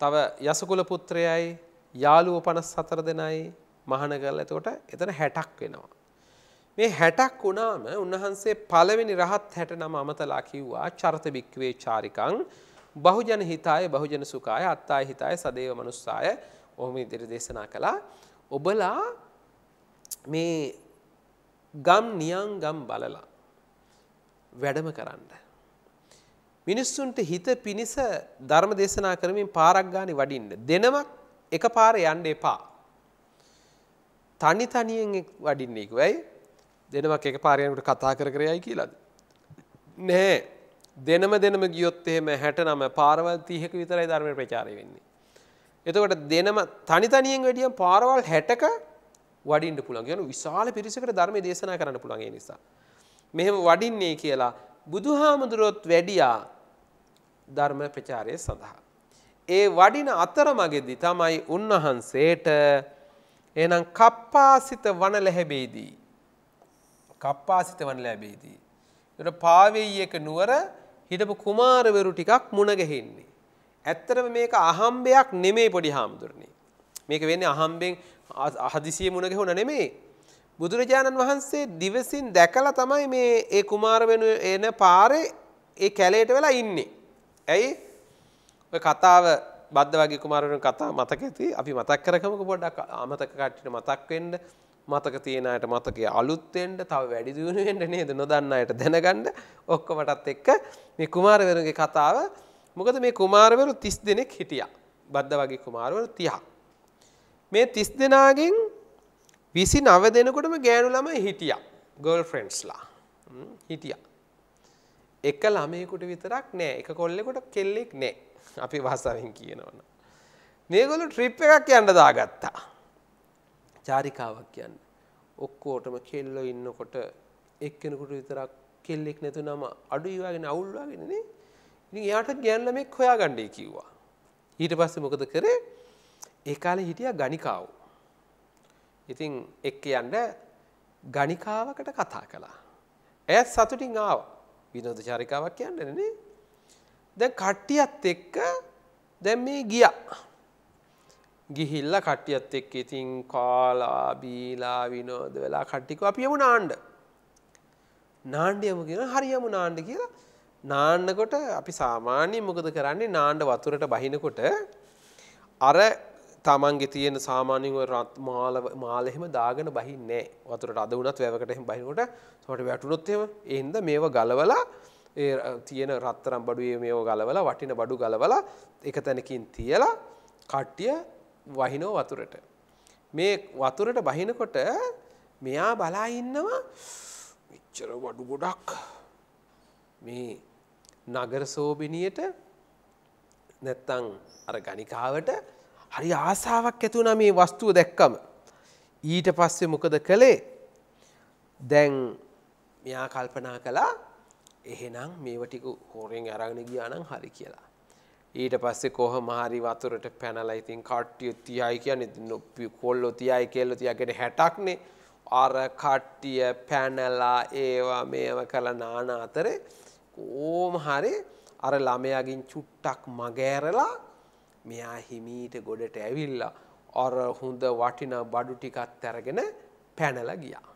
තව යසකුල පුත්‍රයයි යාළුවෝ 54 දෙනයි මහාන කරලා එතකොට එතන 60ක් වෙනවා. මේ 60ක් වුණාම උන්වහන්සේ පළවෙනි රහත් 69 අමතලා කිව්වා චරත බික්වේ චාරිකං බහුජන හිතාය බහුජන සුඛාය අත්තාය හිතාය සදේව මනුස්සාය ඔහොම ඉදිරි දේශනා කළා. ඔබලා මේ ගම් නියම් ගම් බලලා වැඩම කරන්න. මිනිස්සුන්ට හිත පිනිස ධර්ම දේශනා කරමින් පාරක් ගානේ වඩින්න. දෙනමක් එකපාර යන්න එපා. තනි තනියෙන් වඩින්න එක. වෙයි දෙනමක් එකපාර යනකොට කතා කර කර යයි කියලාද? නෑ. දෙනම දෙනම ගියොත් එහෙම 69 පාරවල් 30ක විතරයි ධර්ම ප්‍රචාරය වෙන්නේ. එතකොට දෙනම තනි තනියෙන් වැඩියම් පාරවල් 60ක වඩින්න පුළුවන්. කියන විශාල පිරිසකට ධර්මයේ දේශනා කරන්න පුළුවන් ඒ නිසා. මෙහෙම වඩින්නේ කියලා බුදුහාමුදුරුවොත් වැඩියා ධර්ම ප්‍රචාරය සඳහා. ඒ වඩින අතරමගෙදි තමයි උන්වහන්සේට එනම් කප්පාසිත වන ලැබෙයිදී. කප්පාසිත වන ලැබෙයිදී. ඒකට පාවෙයියක නුවර හිටපු කුමාරවරු ටිකක් මුණ ගැහින්නේ. ඇත්තටම මේක අහම්බයක් නෙමෙයි පොඩි හාමුදුරනේ. මේක වෙන්නේ අහම්බෙන් අහදිසිය මුණ ගැහුණ නෙමෙයි. බුදුරජාණන් වහන්සේ දිවසින් දැකලා තමයි මේ ඒ කුමාරවෙනු එන පාරේ ඒ කැලේට වෙලා ඉන්නේ. ඇයි ඔය කතාව බද්ධ වගේ කුමාරණ කතා මතක ඇති අපි මතක් කරකමක පොඩ්ඩක් අමතක කට්ටිට මතක් වෙන්න මතක තියෙන අයට මතකයේ අලුත් වෙන්න තව වැඩි දියුණු වෙන්න නේද නොදන්න අයට දැනගන්න ඔක්කොමටත් එක්ක මේ කුමාරවරුගේ කතාව මොකද මේ කුමාරවරු 30 දෙනෙක් හිටියා බද්ධ වගේ කුමාරවරු 30ක් මේ 30 දෙනාගෙන් 29 දෙනෙකුටම ගෑනු ළමයි හිටියා ගර්ල් ෆ්‍රෙන්ඩ්ස්ලා හිටියා එක ළමයෙකුට විතරක් නෑ එක කොල්ලෙකුට කෙල්ලෙක් නෑ අපි භාෂාවෙන් කියනවන. මේගොල්ලෝ ට්‍රිප් එකක් යන්න දාගත්තා. චාරිකාවක් කියන්න. ඔක්කොටම කෙල්ලෝ ඉන්නකොට එක්කෙනෙකුට විතරක් කෙල්ලෙක් නැතුනම අඩු ඊවාගෙන අවුල් වගෙන නේ. ඉතින් එයාට ගෑන් ළමෙක් හොයාගන්නයි කිව්වා. ඊට පස්සේ මොකද කරේ? ඒ කාලේ හිටියා ගණිකාවෝ. ඉතින් එක්ක යන්න ගණිකාවකට කතා කළා. ඇයත් සතුටින් ආවා. විනෝද චාරිකාවක් කියන්නේ නේ. දැන් කට්ටියත් එක්ක දැන් මේ ගියා. ගිහිල්ලා කට්ටියත් එක්ක ඉතින් කාලා බීලා විනෝද වෙලා කට්ටිකෝ අපි යමු නාන්න. නාන්න යමු කියන හරියම නාන්න කියලා නාන්නකොට අපි සාමාන්‍යයෙන් මොකද කරන්නේ නාන්න වතුරට බහිනකොට අර තමන්ගේ තියෙන සාමාන්‍යයෙන් රත් මාල මාල එහෙම දාගෙන බහින්නේ නැහැ. වතුරට අද වුණත් වැවකට එහෙම බහිනකොට තොට වැටුනොත්තෙම එහින්ද මේව ගලවලා ඒ තියෙන රත්තරම් බඩුවේ මේෝ ගලවල වටින බඩු ගලවල එක තැනකින් තියලා කට්ටිය වහිනෝ වතුරට. මේ වතුරට බහිනකොට මෙයා බලා ඉන්නවා මිච්චර වඩු ගොඩක් මේ නගර සෝබිනියට නැත්තං අර ගනිකාවට හරි ආසාාවක් ඇතුන මේ වස්තුව දැක්කම. ඊට පස්සේ මොකද කළේ දැන් මෙයා කල්පනා කළා එහෙනම් මේව ටික හෝරෙන් අරගෙන ගියා නම් හරි කියලා. ඊට පස්සේ කොහොම හරි වතුරට පැනලා ඉතින් කට්ටිය 30යි කියන්නේ ඉතින් කොල්ලෝ 30යි කියලා 30කට 60ක්නේ. අර කට්ටිය පැනලා ඒවා මේව කළා නාන අතරේ කොහොම හරි අර ළමයාගෙන් චුට්ටක් මගෑරලා මෙයා හිමීට ගොඩට ඇවිල්ලා අර හොඳ වටිනා බඩු ටිකත් අරගෙන පැනලා ගියා.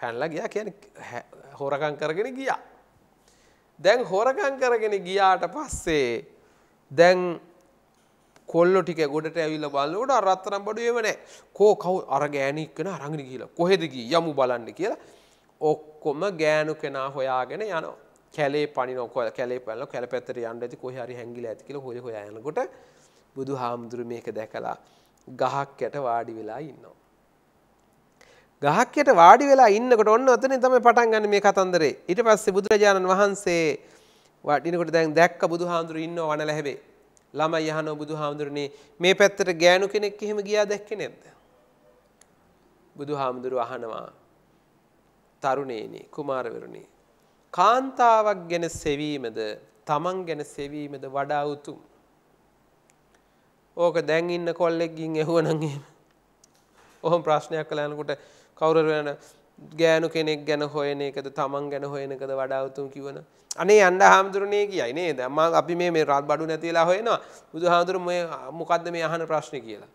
පැන්ලා ගියා කියන්නේ හොරකම් කරගෙන ගියා. දැන් හොරකම් කරගෙන ගියාට පස්සේ දැන් කොල්ලෝ ටික ගොඩට ඇවිල්ලා බලනකොට අර රත්තරන් බඩු එව නැහැ. කෝ කවු අර ගෑණි එක්කන අරගෙන ගිහලා කොහෙද ගියේ යමු බලන්න කියලා ඔක්කොම ගෑනු කෙනා හොයාගෙන යනවා. කැලේ පණින ඔක්කොම කැලේ පණින කැලේ පැත්තට යන්න ඇති කොහේ හරි හැංගිලා ඇති කියලා හොය හොයා යනකොට බුදුහාමුදුරු මේක දැකලා ගහක් යට වාඩි වෙලා ඉන්නවා. ගහක් යට වාඩි වෙලා ඉන්නකොට ඔන්න ඔතනින් තමයි පටන් ගන්න මේ කතන්දරේ. ඊට පස්සේ බුදුරජාණන් වහන්සේ වඩිනකොට දැන් දැක්ක බුදුහාඳුරු ඉන්නව වන ලැබේ. ළමයි අහනව බුදුහාඳුරුනේ මේ පැත්තට ගෑනු කෙනෙක් එහෙම ගියා දැක්කේ නැද්ද? බුදුහාමුදුරු අහනවා තරුණේනි කුමාරවරුනි කාන්තාවක් ගැන සෙවීමද තමන් ගැන සෙවීමද වඩා උතුම්. ඕක දැන් ඉන්න කොල්ලෙක්ගින් ඇහුවනම් එහෙම. ඔහොම ප්‍රශ්නයක් කළානකොට කවුර වෙන ගෑනු කෙනෙක් ගැන හොයන එකද තමන් ගැන හොයනකද වඩාවතුන් කිවන අනේ අන්ඩ හාමුදුරණය කියයි නේ දම අපි මේ රත් බඩු නැතිලා හොයනවා බුදු හාමුදුරු මොකක්ද මේ අහන ප්‍රශ්න කියලා.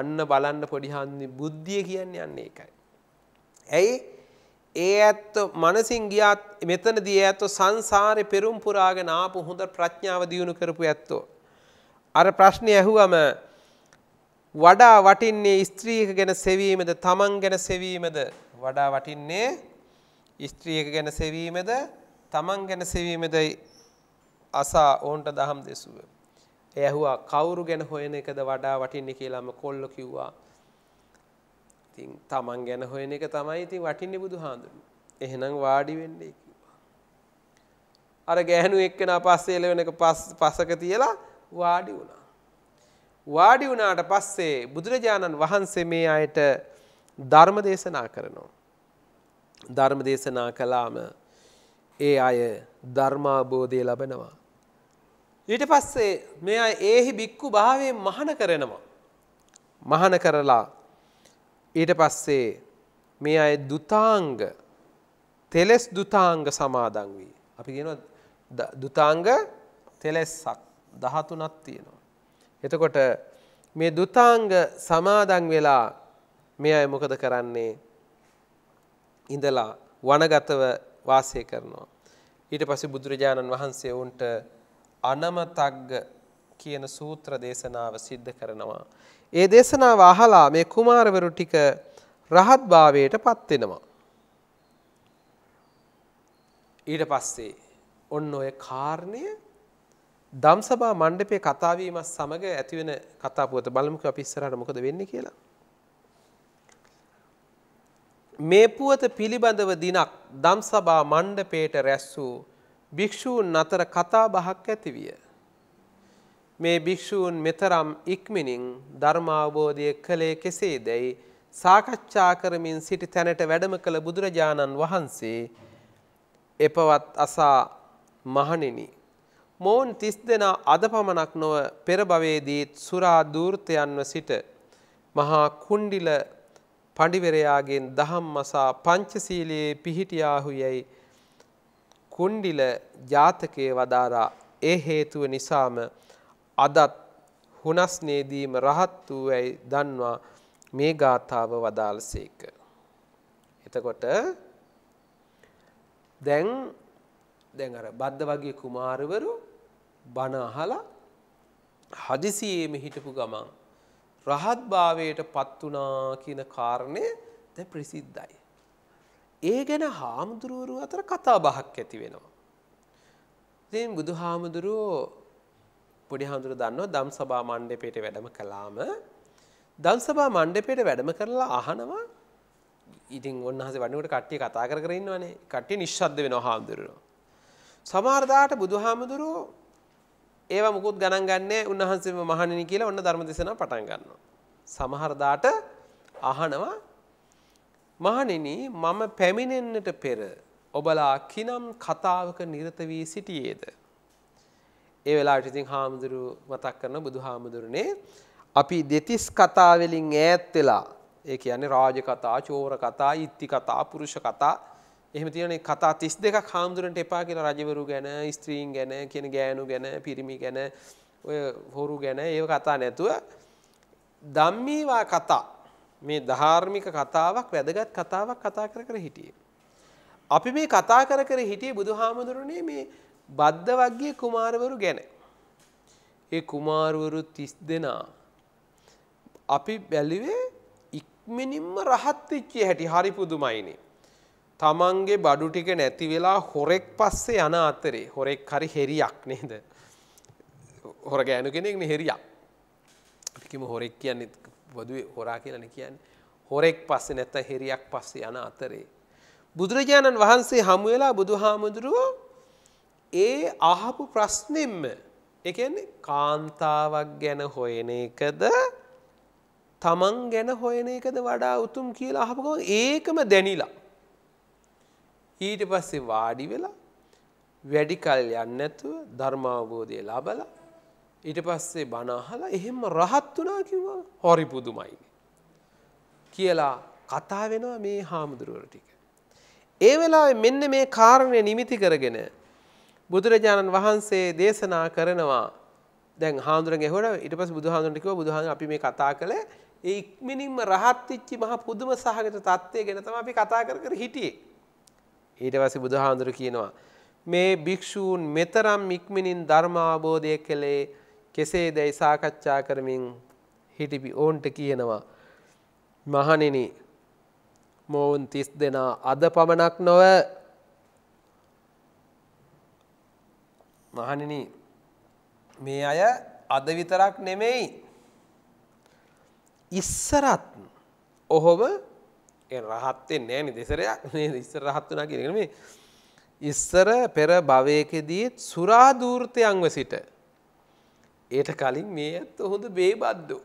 අන්න බලන්න පොඩිහන්දි බුද්ධිය කියන්නේ යන්නේ එකයි. ඇයි ඒ ඇත්ත මනසින් ගියාත් මෙතනදී ඇත්තෝ සංසාරේ පෙරුම් පුරාගෙන ආපු හොඳ ප්‍රඥාව දියුණු කරපු ඇත්තෝ. අර ප්‍රශ්නේ ඇහුවම වඩා වටින්නේ ස්ත්‍රීක ගැන සෙවීමද තමන් ගැන සෙවීමද වඩා වටින්නේ ස්ත්‍රීක ගැන සෙවීමද තමන් ගැන සෙවීමද අසා ඕන්ට දහම් දෙසුව. එය ඇහුවා කවුරු ගැන හොයන එකද වඩා වටින්නේ කියලාම කොල්ල කිව්වා. ඉතින් තමන් ගැන හොයන එක තමයි ඉතින් වටින්නේ බුදුහාඳුරු. එහෙනම් වාඩි වෙන්නේ කිව්වා. අර ගෑනු එක්කෙනා පස්සේ එළවෙන එක පසක තියලා වාඩි වුණා. වාඩි වුණාට පස්සේ බුදුරජාණන් වහන්සේ මේ අයට ධර්ම දේශනා කරනවා. ධර්ම දේශනා කළාම ඒ අය ධර්මාබෝධය ලබනවා. ඊට පස්සේ මේ අය ඒහි බික්කු භාවය මහන කරනවා. මහන කරලා ඊට පස්සේ මේ අය දුතාංග තෙලෙස් දුතාංග සමාදන් වී. අපි කියනවා දුතාංග තෙලෙස්සක් දහතුනක් තියෙනවා. එතකොට මේ දුතාංග සමාදන් වෙලා මේ අය මොකද කරන්නේ ඉඳලා වනගතව වාසය කරනවා. ඊට පස්සේ බුදුරජාණන් වහන්සේ උන්ට අනමතග්ග කියන සූත්‍ර දේශනාව සිද්ධ කරනවා. ඒ දේශනාව අහලා මේ කුමාරවරු ටික රහත් භාවයට පත් වෙනවා. ඊට පස්සේ ඔන්න ඔය කාරණය දම්සභා මණ්ඩපයේ කතා වීමත් සමග ඇතිවෙන කතා පුවත බලමුකෝ අපි ඉස්සරහට මොකද වෙන්නේ කියලා. මේ පුවත පිළිබඳව දිනක් දම්සභා මණ්ඩපයට රැස් වූ භික්ෂූන් අතර කතා බහක් ඇතිවිය. මේ භික්ෂූන් මෙතරම් ඉක්මනින් ධර්මාවබෝධය කළේ කෙසේ දැයි සාකච්ඡා කරමින් සිටි තැනට වැඩම කළ බුදුරජාණන් වහන්සේ එපවත් අසා මහණෙනි මොවුන් තිස් දෙනා අද පමණක් නොව පෙරභවේදී සුරා දූර්තයන්ව සිට මහා කුණ්ඩිල පඬිවරයාගෙන් දහම් මසා පංචසීලයේ පිහිටියාහු යැයි කුණ්ඩිල ජාතකයේ වදාරා ඒ හේතුව නිසාම අදත් හුනස්නේදීම රහත් වූ ඇයි දන්වා මේ ගාථාව වදාළසේක. එතකොට දැන් දැන් අර බද්ද වගේ කුමාරවරු බණ අහලා හදිසියේම හිටපු ගමන් රහත් භාවයට පත් වුණා කියන කාරණය දැන් ප්‍රසිද්ධයි. ඒ ගැන හාමුදුරුවරු අතර කතා බහක් ඇති වෙනවා. ඉතින් බුදුහාමුදුරුවෝ පොඩි හාමුදුරුවෝ දන්නවා ධම්සභා මණ්ඩපයට වැඩම කළාම ධම්සභා මණ්ඩපයට වැඩම කරලා අහනවා ඉතින් ඔන්නහසේ වඩනකොට කට්ටිය කතා කර කර ඉන්නවනේ. කට්ටිය නිශ්ශබ්ද වෙනවා හාමුදුරුවෝ. සමහර දාට බුදුහාමුදුරුවෝ ඒවා මුකුත් ගණන් ගන්නේ උන්වහන්සේම මහණෙනි කියලා ඔන්න ධර්ම දේශනාව පටන් ගන්නවා. සමහර දාට අහනවා මහණෙනි මම පැමිණෙන්නට පෙර ඔබලා කිනම් කතාවක නිරත වී සිටියේද? ඒ වෙලාවට ඉතින් හාමුදුරු මතක් කරන බුදුහාමුදුරනේ අපි දෙතිස් කතා වලින් ඈත් වෙලා ඒ කියන්නේ රාජ කතා, චෝර කතා, ඉත්ති කතා, පුරුෂ කතා එහෙම තියෙන කතා 32ක් හාමුදුරන්ට එපා කියලා රජවරු ගැන, ස්ත්‍රීන් ගැන, කියන ගෑනු ගැන, පිරිමි ගැන, ඔය හොරු ගැන ඒව කතා නැතුව ධම්මීවා කතා මේ ධාර්මික කතාවක් වැදගත් කතාවක් කතා කර කර හිටියේ. අපි මේ කතා කර කර හිටියේ බුදුහාමුදුරනේ මේ බද්ද වර්ගයේ කුමාරවරු ගැන. ඒ කුමාරවරු 30 දෙනා අපි බැලුවේ ඉක්මනින්ම රහත් වෙච්ච හැටි හරි පුදුමයිනේ. තමන්ගේ බඩු ටික නැති වෙලා හොරෙක් පස්සේ යන අතරේ හොරෙක් හරි හෙරියක් නේද හොර ගෑනු කෙනෙක් හෙරියක් අපිකිම හොරෙක් කියන්නේ බදුවේ හොරා කියලන කියන්නේ හොරෙක් පස්සේ නැත හෙරියක් පස්සේ යන අතරේ බුදුරජාණන් වහන්සේ හමු වෙලා බුදුහාමුදුරුවෝ ඒ අහපු ප්‍රශ්නෙම්ම ඒ කියන්නේ කාන්තාවක් ගැන හොයන එකද තමන් ගැන හොයන එකද වඩා උතුම් කියලා අහපු ගමන් ඒකම දැනිලා ඊට පස්සේ වාඩි වෙලා වැඩි කල් යන්නේ නැතුව ධර්මාවබෝධය ලබලා ඊට පස්සේ බණ අහලා එහෙම රහත් වුණා කිව්වා හරි පුදුමයි කියලා කතා වෙනවා මේ හාමුදුරුවෝ ටික. ඒ වෙලාවේ මෙන්න මේ කාරණය නිමිති කරගෙන බුදුරජාණන් වහන්සේ දේශනා කරනවා දැන් හාමුදුරන් ඇහුණා ඊට පස්සේ බුදුහාමුදුරන්ට කිව්වා බුදුහාමුදුරන් අපි මේ කතා කළේ ඒ ඉක්මනින්ම රහත් වෙච්ච මහ පුදුම සහගත தත්ත්වය ගැන තමයි අපි කතා කර කර හිටියේ. ඊට පස්සේ බුදුහාඳුර කියනවා මේ භික්ෂූන් මෙතරම් ඉක්මනින් ධර්ම අවබෝධය කළේ කෙසේදයි සාකච්ඡා කරමින් හිටිපි ඕන්ට කියනවා මහණෙනි මොවුන් 30 දෙනා අද පමණක් නොව මහණෙනි මේ අය අද විතරක් නෙමෙයි ඉස්සරත් ඔහොම රහත්තෙන් නෑනි දෙසරයක් මේ *laughs* ඉස්සර රහත් වනා කියෙන මේ ඉස්සර පෙර භවයකදීත් සුරාධූර්තයන්ව සිට ඒට කලින් මේ ඇත්ත හොඳ බේබද්දෝ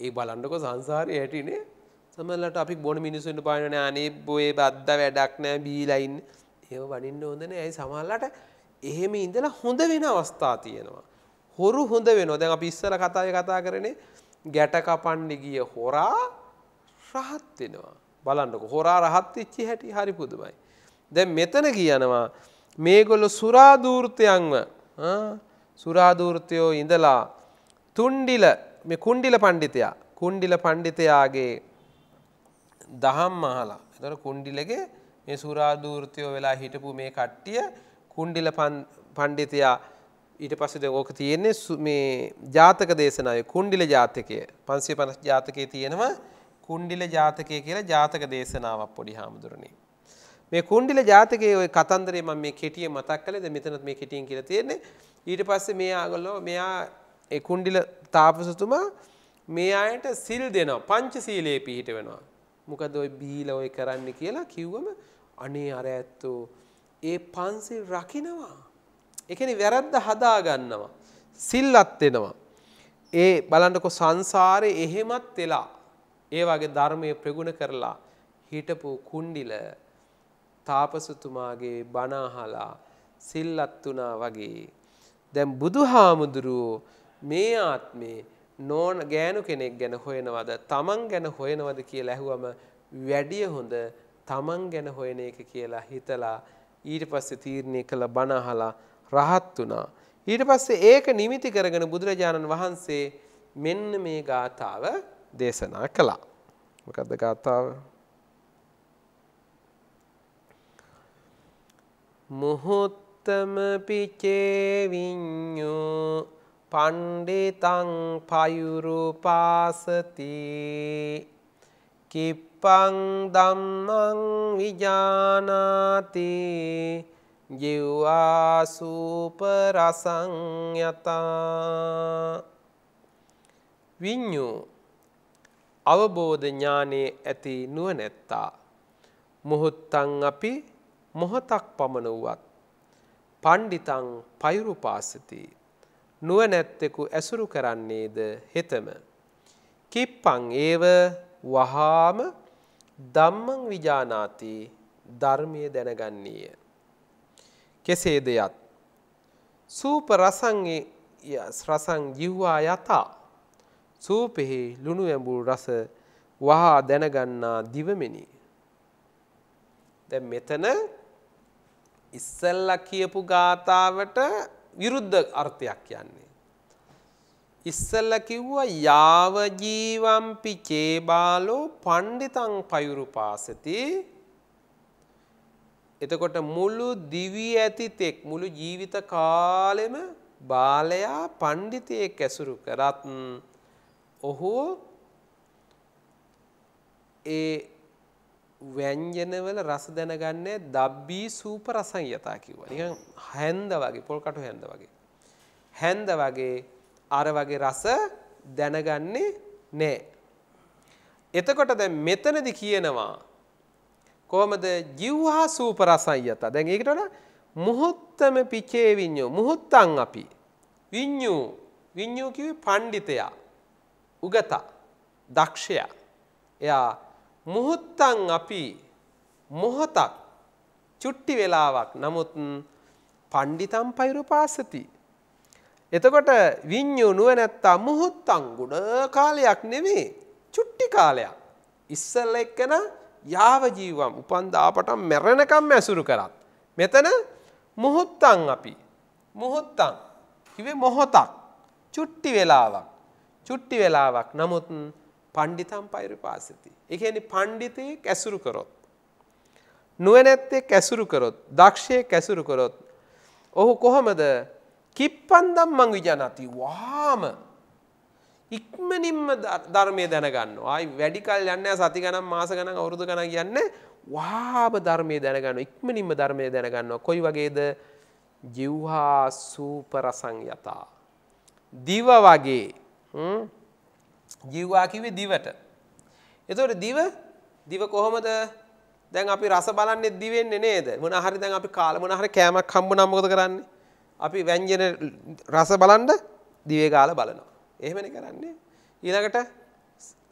ඒ බලන්නකො සංසාරය ඇටිනේ සමල්ලට අපි බොන මිනිසුන්ට පාන අනේ බොය බද්ද වැඩක් නෑ බීලයින් ඒ වනින්න හොඳන ඇයි සමල්ලට එහෙම ඉඳලා හොඳ වෙන අවස්ථා තියෙනවා. හොරු හොඳ වෙන දැන් අපි ඉස්සර කතාය කතා කරනේ ගැට කපන්න ගිය හොරා රහත් වෙනවා. බලන්නකො හොරා රහත් වෙච්චි හැටි හරි පුදුමයි. දැන් මෙතන කියනවා මේගොල්ලෝ සුරාදූර්තයන්ව සුරාදූර්තයෝ ඉඳලා තුන්ඩිල මේ කුණ්ඩිල පඬිතයා කුණ්ඩිල පඬිතයාගේ දහම් අහලා. එතකොට කුණ්ඩිලගේ මේ සුරාදූර්තයෝ වෙලා හිටපු මේ කට්ටිය කුණ්ඩිල පණ්ඩිතයා ඊට පස්සේ දැන් ඕක තියෙන්නේ මේ ජාතක දේශනාවේ කුණ්ඩිල ජාතකය 550 ජාතකයේ තියෙනවා කුණ්ඩිල ජාතකය කියලා ජාතක දේශනාවක් පොඩි හාමුදුරනේ. මේ කුණ්ඩිල ජාතකයේ ওই කතන්දරේ මම මේ කෙටිය මතක් කළේ. දැන් මෙතනත් මේ කෙටියෙන් කියලා තියෙන්නේ. ඊට පස්සේ මේ ආගලෝ මෙයා ඒ කුණ්ඩිල තාපසතුමා මේ අයට සිල් දෙනවා. පංච සීලයේ පිහිට වෙනවා. මොකද ওই බීලා ওই කරන්න කියලා කිව්වම අනේ අර ඇත්තෝ ඒ පන්සිල් රකින්නවා. ඒ කියන්නේ වැරද්ද හදා ගන්නවා. සිල්වත් වෙනවා. ඒ බලන්නකො සංසාරේ එහෙමත් වෙලා ඒ වගේ ධර්මය ප්‍රගුණ කරලා හිටපු කුණ්ඩිල තාපසතුමාගේ බණහලා සිල්ලත් වුණා වගේ දැන් බුදුහාමුදුරුවෝ මේ ආත්මේ නෝන ගෑනු කෙනෙක් ගැන හොයනවද තමන් ගැන හොයනවද කියලා ඇහුවම වැඩිය හොඳ තමන් ගැන හොයන එක කියලා හිතලා ඊට පස්සේ තීරණය කළ බණ අහලා රහත් වුණා. ඊට පස්සේ ඒක නිමිති කරගෙන බුදුරජාණන් වහන්සේ මෙන්න මේ ගාථාව දේශනා කළා. මොකක්ද ගාථාව? මුහුත්තම පිචේ විඤ්ඤෝ පණ්ඩිතං පයුරුපාසති කිප්පං ධම්මං විජානාති ජීවා සූප රසං යතා විඤ්ඤෝ අවබෝධ ඥානයේ ඇති නුවණැත්තා මොහොත්තං අපි මොහොතක් පමණ වුවත් පණ්ඩිතං පෛරුපාසති නුවණැත්තෙකු ඇසුරු කරන්නේද හෙතම කිප්පං ඒව වහාම ධම්මං විජානාති ධර්මයේ දැනගන්නේය කෙසේද යත් සූප රසං රසං ජීවා යතා සූපෙහි ලුණු ඇඹුල් රස වහා දැනගන්නා දිවමෙනි. දැන් මෙතන ඉස්සල්ලා කියපු ගාතාවට විරුද්ධ අර්ථයක් යන්නේ. ඉස්සල්ලා කිව්වා යාව ජීවම්පි චේබාලෝ පණ්ඩිතං පයුරුපාසති එතකොට මුළු දිවි ඇති තෙක් මුළු ජීවිත කාලෙම බාලයා පණ්ඩිතයෙක් ඇසුරු කරත් ඔහු ඒ ව්‍යංජනවල රස දැනගන්නේ දබ්බී සූප රසං යතා කිව්වා. නිකන් හැන්ද වගේ පොල් කටු හැන්ද වගේ. හැන්ද වගේ අර වගේ රස දැනගන්නේ නැහැ. එතකොට දැන් මෙතනදි කියනවා කොහමද ජීවහා සූප රසං යතා. දැන් ඒකට වඩා මුහුත්තම පිචේ විඤ්ඤෝ මුහුත්තං අපි විඤ්ඤෝ විඤ්ඤෝ කිව්වේ පඬිතයා උගතා දක්ෂයා එයා මුහුත්තන් අපි මොහොතක් චුට්ටි වෙලාවක් නමුත් පණ්ඩිතම් පෛරුපාසති. එතකොට විඤ්ඥු නුවනැත්තා මුහුත්තං ගුඩ කාලයක් නෙවේ චුට්ටි කාලයක්. ඉස්සල්ල එක්කෙන යාවජීවම් උපන්දාපටම් මැරණකම් ඇසුරු කරත්. මෙතන මුහුත්තං අපි මුහුත්තං කිවේ මොහොතක් චුට්ටි වෙලාවක්. චුට්ටි වෙලාවක් නමුත් පණ්ඩිතම් පෛරිපාසති. ඒ කියන්නේ පණ්ඩිතයෙක් ඇසුරු කරොත් නුවණැත්තෙක් ඇසුරු කරොත් දක්ෂයෙක් ඇසුරු කරොත් ඔහු කොහොමද කිප්පන්දම් මං විජානති වාම ඉක්මනින්ම ධර්මය දැනගන්නවා. ආයි වැඩි කල් යන්නේ සති ගණන් මාස ගණන් අවුරුදු ගණන් යන්නේ වාම ධර්මය දැනගන්නවා. ඉක්මනින්ම ධර්මය දැනගන්නවා. කොයි වගේද? ජීවහා සූපරසංයතා. දිව වගේ ජීවවා කිව්වේ දිවට. එතකොට දිව දිව කොහොමද දැන් අපි රස බලන්නේ දිවෙන්නේ නේද? මොන හරි දැන් අපි කාලා මොන හරි කෑමක් හම්බුනම මොකද කරන්නේ? අපි ව්‍යංජන රස බලන්න දිවේ කාලා බලනවා. එහෙමනේ කරන්නේ. ඊළඟට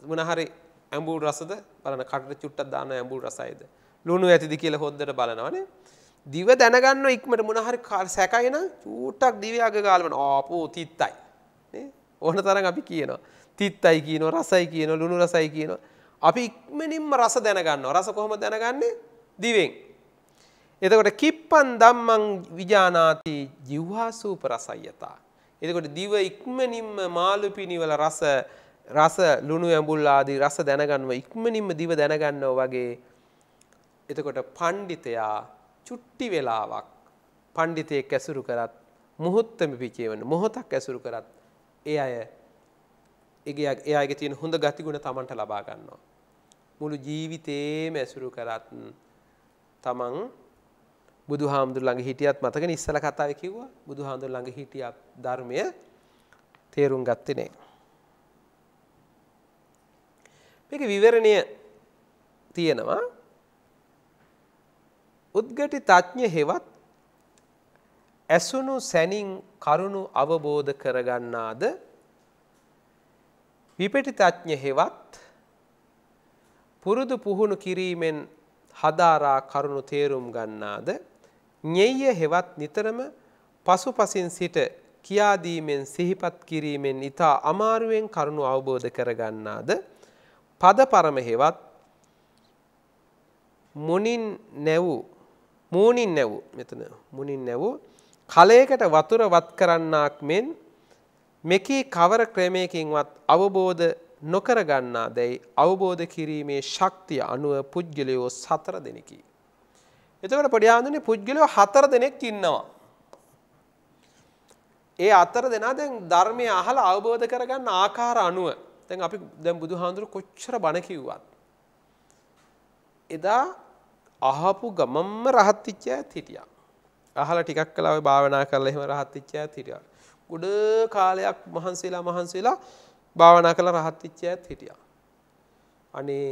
මොන හරි ඇඹුල් රසද බලන කටට චුට්ටක් දාන ඇඹුල් රසයිද? ලුණු ඇතිද කියලා හොද්දට බලනවනේ. දිව දැනගන්න ඉක්මනට මොන හරි සැකයි නම් චූට්ටක් දිවේ අග ගාලවන. ආපෝ තිත්තයි. නේ? ඕන තරන් අපි කියනවා. තිත්තයි කියනවා රසයි කියන ලුණු රසයි කියනවා. අපි ඉක්මනින්ම රස දැනගන්නවා. රස කොහොම දැනගන්නේ? දිවෙන්. එතකොට කිප්පන් ධම්මං විජානාති ජීවහා සූප රසයතා. එතකොට දිව ඉක්මනින්ම මාළු පිනිවල රස රස ලුණු ඇඹුල් ආදී රස දැනගන්නවා ඉක්මනින්ම දිව දැනගන්නවා වගේ එතකොට පණ්ඩිතයා චුට්ටි වෙලාවක් පණ්ඩිතයෙක් ඇසුරු කරත් මොහොත්තම පිචේවන මොහොතක් ඇසුරු කරත් ඒ අය ඒ එයාගේ තියෙන හොඳ ගතිගුණ තමන්ට ලබා ගන්නවා. මුළු ජීවිතේම ඇසුරු කරත් තමන් බුදු හාමුදුර ළඟ හිටියත් මතකන ඉස්සල කතාව කිව්වා බුදු හාමුදුර ළඟ හිටියත් ධර්මය තේරුම් ගත්තේ නෑ. මේක විවරණය තියෙනවා උද්ගටි තඥ හෙවත් ඇසුණු සැනින් කරුණු අවබෝධ කරගන්නාද විපටිතඥ හෙවත් පුරුදු පුහුණු කිරීමෙන් හදාරා කරුණු තේරුම් ගන්නාද ඤෙය්‍ය හෙවත් නිතරම පසුපසින් සිට කියාදීමෙන් සිහිපත් කිරීමෙන් ඊතා අමාරුවෙන් කරුණු අවබෝධ කරගන්නාද පද පරම හෙවත් මුනින් නැවූ මූණින් නැවූ මෙතන මුනින් නැවූ කලයකට වතුර වත් කරන්නාක් මෙන් මෙකී කවර ක්‍රමයකින්වත් අවබෝධ නොකර ගන්නා දැයි අවබෝධ කිරීමේ ශක්තිය අනුව පුද්ගලයෝ සතර දෙනෙකි. එතකොට පොඩි ආඳුනේ පුද්ගලයෝ හතර දෙනෙක් ඉන්නවා. ඒ අතර දෙනා දැන් ධර්මය අහලා අවබෝධ කරගන්න ආකාර අනුව දැන් අපි දැන් බුදුහාඳුරු කොච්චර බණ කිව්වත් එදා අහපු ගමම්ම රහත් වෙච්ච ඇත් හිටියා. අහලා ටිකක් කළා ඔය භාවනා කරලා එහෙම රහත් වෙච්ච අයත් හිටියා. ගොඩ කාලයක් මහන්සිලා මහන්සිලා භාවනා කරලා රහත් වෙච්ච අයත් හිටියා. අනේ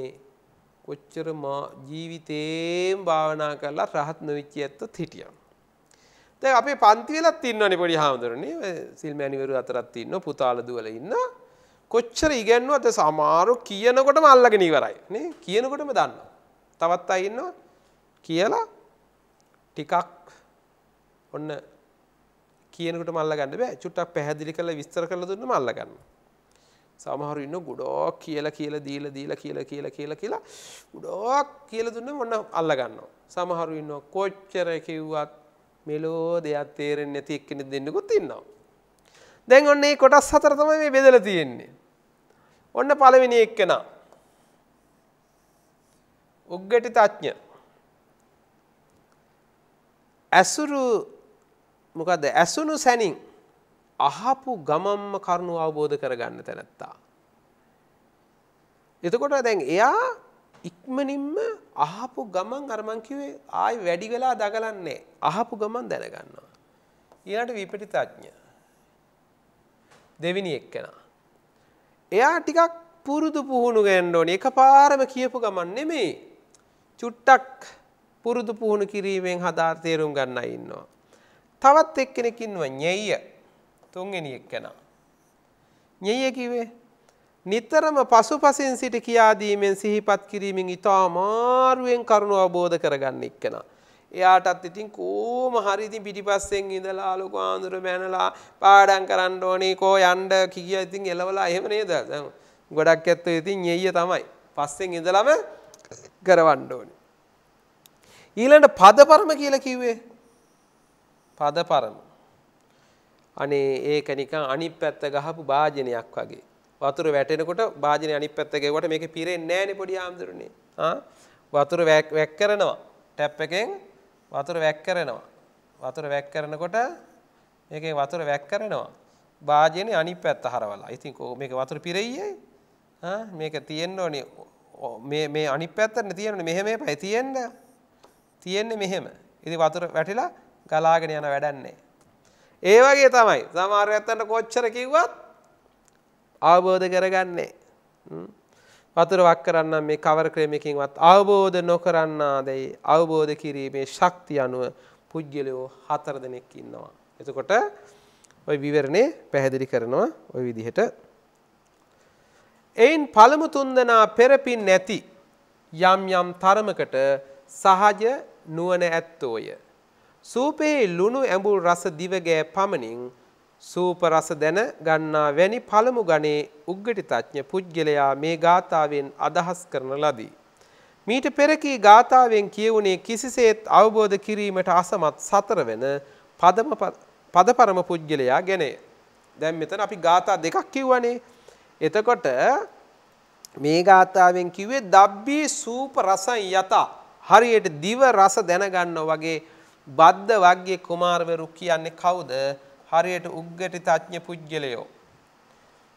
කොච්චර මා ජීවිතේම භාවනා කරලා රහත් නොවෙච්ච ඇත්තත් හිටියා. දැන් අපේ පන්ති වෙලත් ඉන්නවනේ පොඩි හාමුදුරනේ සිල් මෑණිවරු අතරත් ඉන්න පුතාල දුවල ඉන්න කොච්චර ඉගෙනුවද සමහරු කියනකොටම අල්ලගෙන ඉවරයි නේ කියනකොටම දන්නවා. තවත් අය ඉන්නවා කියලා ටිකක් ඔන්න කියනකට මල්ල ගන්න බෑ චුට්ටක් පැහැදිලි කරලා විස්තර කරලා දුන්නම අල්ල ගන්න. සමහරු ඉන්න ගොඩක් කියලා කියලා දීලා දීලා කියලා කියලා කියලා කියලා ගොඩක් කියලා දුන්නම ඔන්න අල්ල ගන්නවා. සමහරු ඉන්නවා කොච්චර කිව්වත් මෙලෝ දෙයක් තේරෙන්නේ නැති එක්කෙනෙක් දෙන්නෙකුත් ඉන්නවා. දැන් ඔන්න මේ කොටස් හතර තමයි මේ බෙදලා තියෙන්නේ. ඔන්න පළවෙනි එක්කෙනා උග්ගටි තඥ ඇසුරු මොකද ඇසුණු සැනින් අහපු ගමම්ම කරුණු අවබෝධ කරගන්න තැනැත්තා. එතකොට දැන් එයා ඉක්මනින්ම අහපු ගමන් අරමං කිව්වේ ආයි වැඩි වෙලා දගලන්නේ අහපු ගමන් දැනගන්නවා. ඊළඟට විපටිතඥ දෙවිනි එක්කෙනා. එයා ටිකක් පුරුදු පුහුණු ගන්න ඕනේ. එකපාරම කියපු ගමන් නෙමෙයි. චුට්ටක් පුරුදු පුහුණු කිරීමෙන් හදාර තේරුම් ගන්නයි ඉන්නවා. තවත් එක්කෙනෙක් ඉන්නවා ඤෙය්‍ය තුන්වෙනි එක්කෙනා. ඤෙය්‍ය කිව්වේ නිතරම පසුපසින් සිට කියා දීමෙන් සිහිපත් කිරීමෙන් ඉතා අමාරුවෙන් කරුණු අවබෝධ කරගන්න එක්කෙනා. එයාටත් ඉතින් කෝම හරි ඉතින් පිටිපස්සෙන් ඉඳලා ලොකු ආඳුර මැනලා පාඩම් කරන්න ඕනේ කෝ යන්න කිය ඉතින් එලවලා එහෙම නේද? ගොඩක් ඇත්තෝ ඉතින් ඤෙය්‍ය තමයි. පස්සෙන් ඉඳලම කරවන්න ඕනේ. ඊළඟ පදපර්ම කියලා කිව්වේ පද පරම. අනේ ඒක නිකන් අනිත් පැත්ත ගහපු වාජනයක් වගේ. වතුර වැටෙනකොට වාජනේ අනිත් පැත්ත ගෙවුවට මේක පිරෙන්නේ නැහනේ පොඩි ආම්දරුනේ. ආ වතුර වැක් කරනවා. ටැප් එකෙන් වතුර වැක් කරනවා. වතුර වැක් කරනකොට මේකේ වතුර වැක් කරනවා. වාජනේ අනිත් පැත්ත හරවලා. ඉතින් මේක වතුර පිරෙයියේ. ආ මේක තියෙන්න ඕනේ මේ මේ අනිත් පැත්තට තියෙන්නේ මෙහෙම එපයි තියෙන්න. තියෙන්නේ මෙහෙම. ඉතින් වතුර වැටිලා ගලාගෙන යන වැඩන්නේ. ඒ වගේ තමයි සමහර ඇත්තන්ට කොච්චර කිව්වත් අවබෝධ කරගන්නේ. වතුර වක් කරන්න මේ කවර ක්‍රමයකින්වත් අවබෝධ නොකරන්නා දෙයි අවබෝධ කිරීමේ ශක්තිය අනුව පුද්ගලයෝ හතර දෙනෙක් ඉන්නවා. එතකොට ඔය විවරණේ පැහැදිලි කරනවා ඔය විදිහට. එයින් පළමු තුන්දෙනා පෙරපින් නැති යම් යම් තරමකට සහජ නුවණ ඇත්තෝය. සූපයේ ලුණු ඇඹුල් රස දිවගෑ පමණින් සූප රස දැන ගන්නා වැනි පළමු ගණේ උග්ගටිතඥ පුද්ගලයා මේ ගාථාවෙන් අදහස් කරන ලදී. මීට පෙර කී ගාථාවෙන් කියවුනේ කිසිසේත් අවබෝධ කිරීමට අසමත් සතර වෙන පදම පදපරම පුද්ගලයා ගැනය. දැන් මෙතන අපි ගාථා දෙකක් කිව්වනේ. එතකොට මේ ගාථාවෙන් කිව්වේ දබ්බී සූප රසන් යත හරියට දිව රස දැනගන්නා වගේ බද්ද වග්ගේ කුමාරවරු කියන්නේ කවුද? හරියට උග්ගටි තඥ පුජ්‍යලයෝ.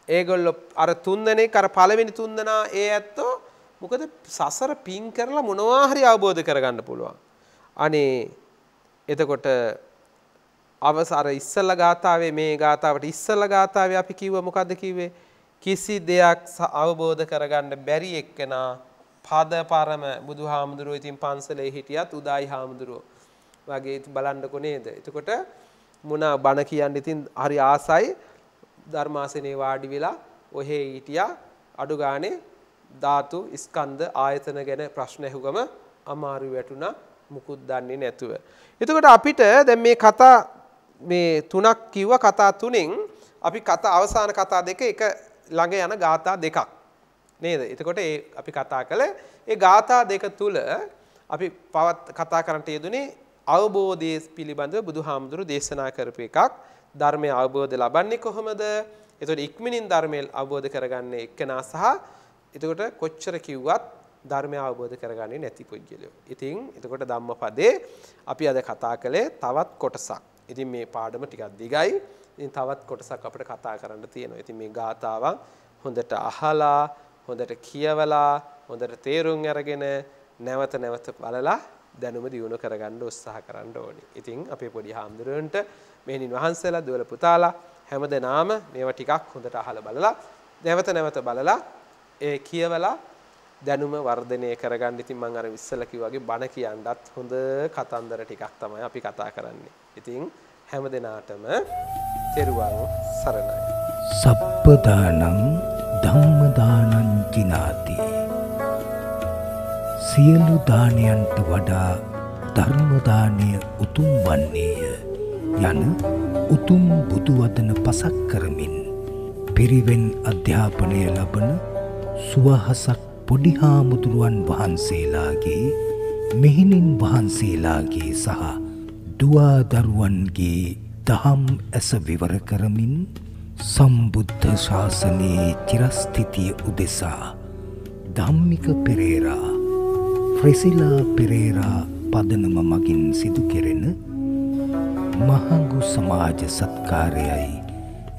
ඒගොල්ලෝ අර තුන්දෙනෙක් අර පළවෙනි තුන්දෙනා ඒ ඇත්තෝ මොකද සසර පින් කරලා මොනවා හරි අවබෝධ කරගන්න පුළුවන්. අනේ එතකොට අවසර ඉස්සල ගාතාවේ මේ ගාතාවට ඉස්සල ගාතාවේ අපි කිව්ව මොකද්ද කිව්වේ? කිසි දෙයක් අවබෝධ කරගන්න බැරි එක්කෙනා පද පරම බුදු හාමුදුරුව ඉතින් පන්සලේ හිටියත් උදායි හාමුදුරුවෝ වගේ බලන්නකො නේද. එතකොට මුණ බණ කියන්න ඉතින් හරි ආසයි ධර්මාසනේ වාඩි වෙලා ඔහේ හිටියා අඩු ගානේ ධාතු ස්කන්ධ ආයතන ගැන ප්‍රශ්න ඇහුවම අමාරු වැටුණා මුකුත් දන්නේ නැතුව. එතකොට අපිට දැන් මේ කතා මේ තුනක් කිව්ව කතා තුනෙන් අපි කතා අවසාන කතා දෙක එක ළඟ යන ગાථා දෙකක් නේද? එතකොට ඒ අපි කතා කළ ඒ ગાථා දෙක තුල අපි පවත් කතා කරන්නට යෙදුනේ අවබෝධය පිළිබඳව බුදුහාමුදුරු දේශනා කරපු එකක් ධර්මය අවබෝධ ලබන්නේ කොහොමද? එතකොට ඉක්මනින් ධර්මය අවබෝධ කරගන්නේ එක්කෙනා සහ එතකොට කොච්චර කිව්වත් ධර්මය අවබෝධ කරගන්නේ නැති පුද්ගලයෝ. ඉතින් එතකොට ධම්මපදේ අපි අද කතා කළේ තවත් කොටසක්. ඉතින් මේ පාඩම ටිකක් දිගයි. ඉතින් තවත් කොටසක් අපිට කතා කරන්න තියෙනවා. ඉතින් මේ ගාතාවන් හොඳට අහලා, හොඳට කියවලා, හොඳට තේරුම් අරගෙන නැවත නැවත බලලා දැනුම දියුණු කරගන්න උත්සාහ කරන්න ඕනි. ඉතින් අපේ පොඩි හාමුදුරුවන්ට මෙහෙණින් වහන්සේලා දුවල පුතාලා හැම දෙනාම මේවා ටිකක් හොඳට අහලා බලලා නැවත නැවත බලලා ඒ කියවලා දැනුම වර්ධනය කරගන්න ඉතින් මම අර ඉස්සෙල්ලා කිව්වාගේ බණ කියනවත් හොඳ කතන්දර ටිකක් තමයි අපි කතා කරන්නේ. ඉතින් හැම දිනාටම තෙරුවන් සරණයි. සප්පදානං ධම්මදානං කිනාති සියලු දානයන්ට වඩා ධර්මදානය උතුම් වන්නේය යන උතුම් බුදුවදන පසක් කරමින් පිරිවෙන් අධ්‍යාපනය ලබන සුවහසක් පොඩි හාමුදුරුවන් වහන්සේලාගේ මෙහිණින් වහන්සේලාගේ සහ දුවාදරුවන්ගේ දහම් ඇස විවර කරමින් සම්බුද්ධ ශාසනයේ චිරස්ථිතිය උදෙසා ධම්මික පෙරේරා ෆ්‍රෙසිලා පෙරේරා පදනම මගින් සිදු කෙරෙන මහඟු සමාජ සත්කාරයයි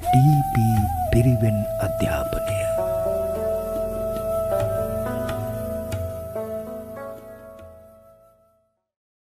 ඩීපී පිරිවෙන් අධ්‍යාපනය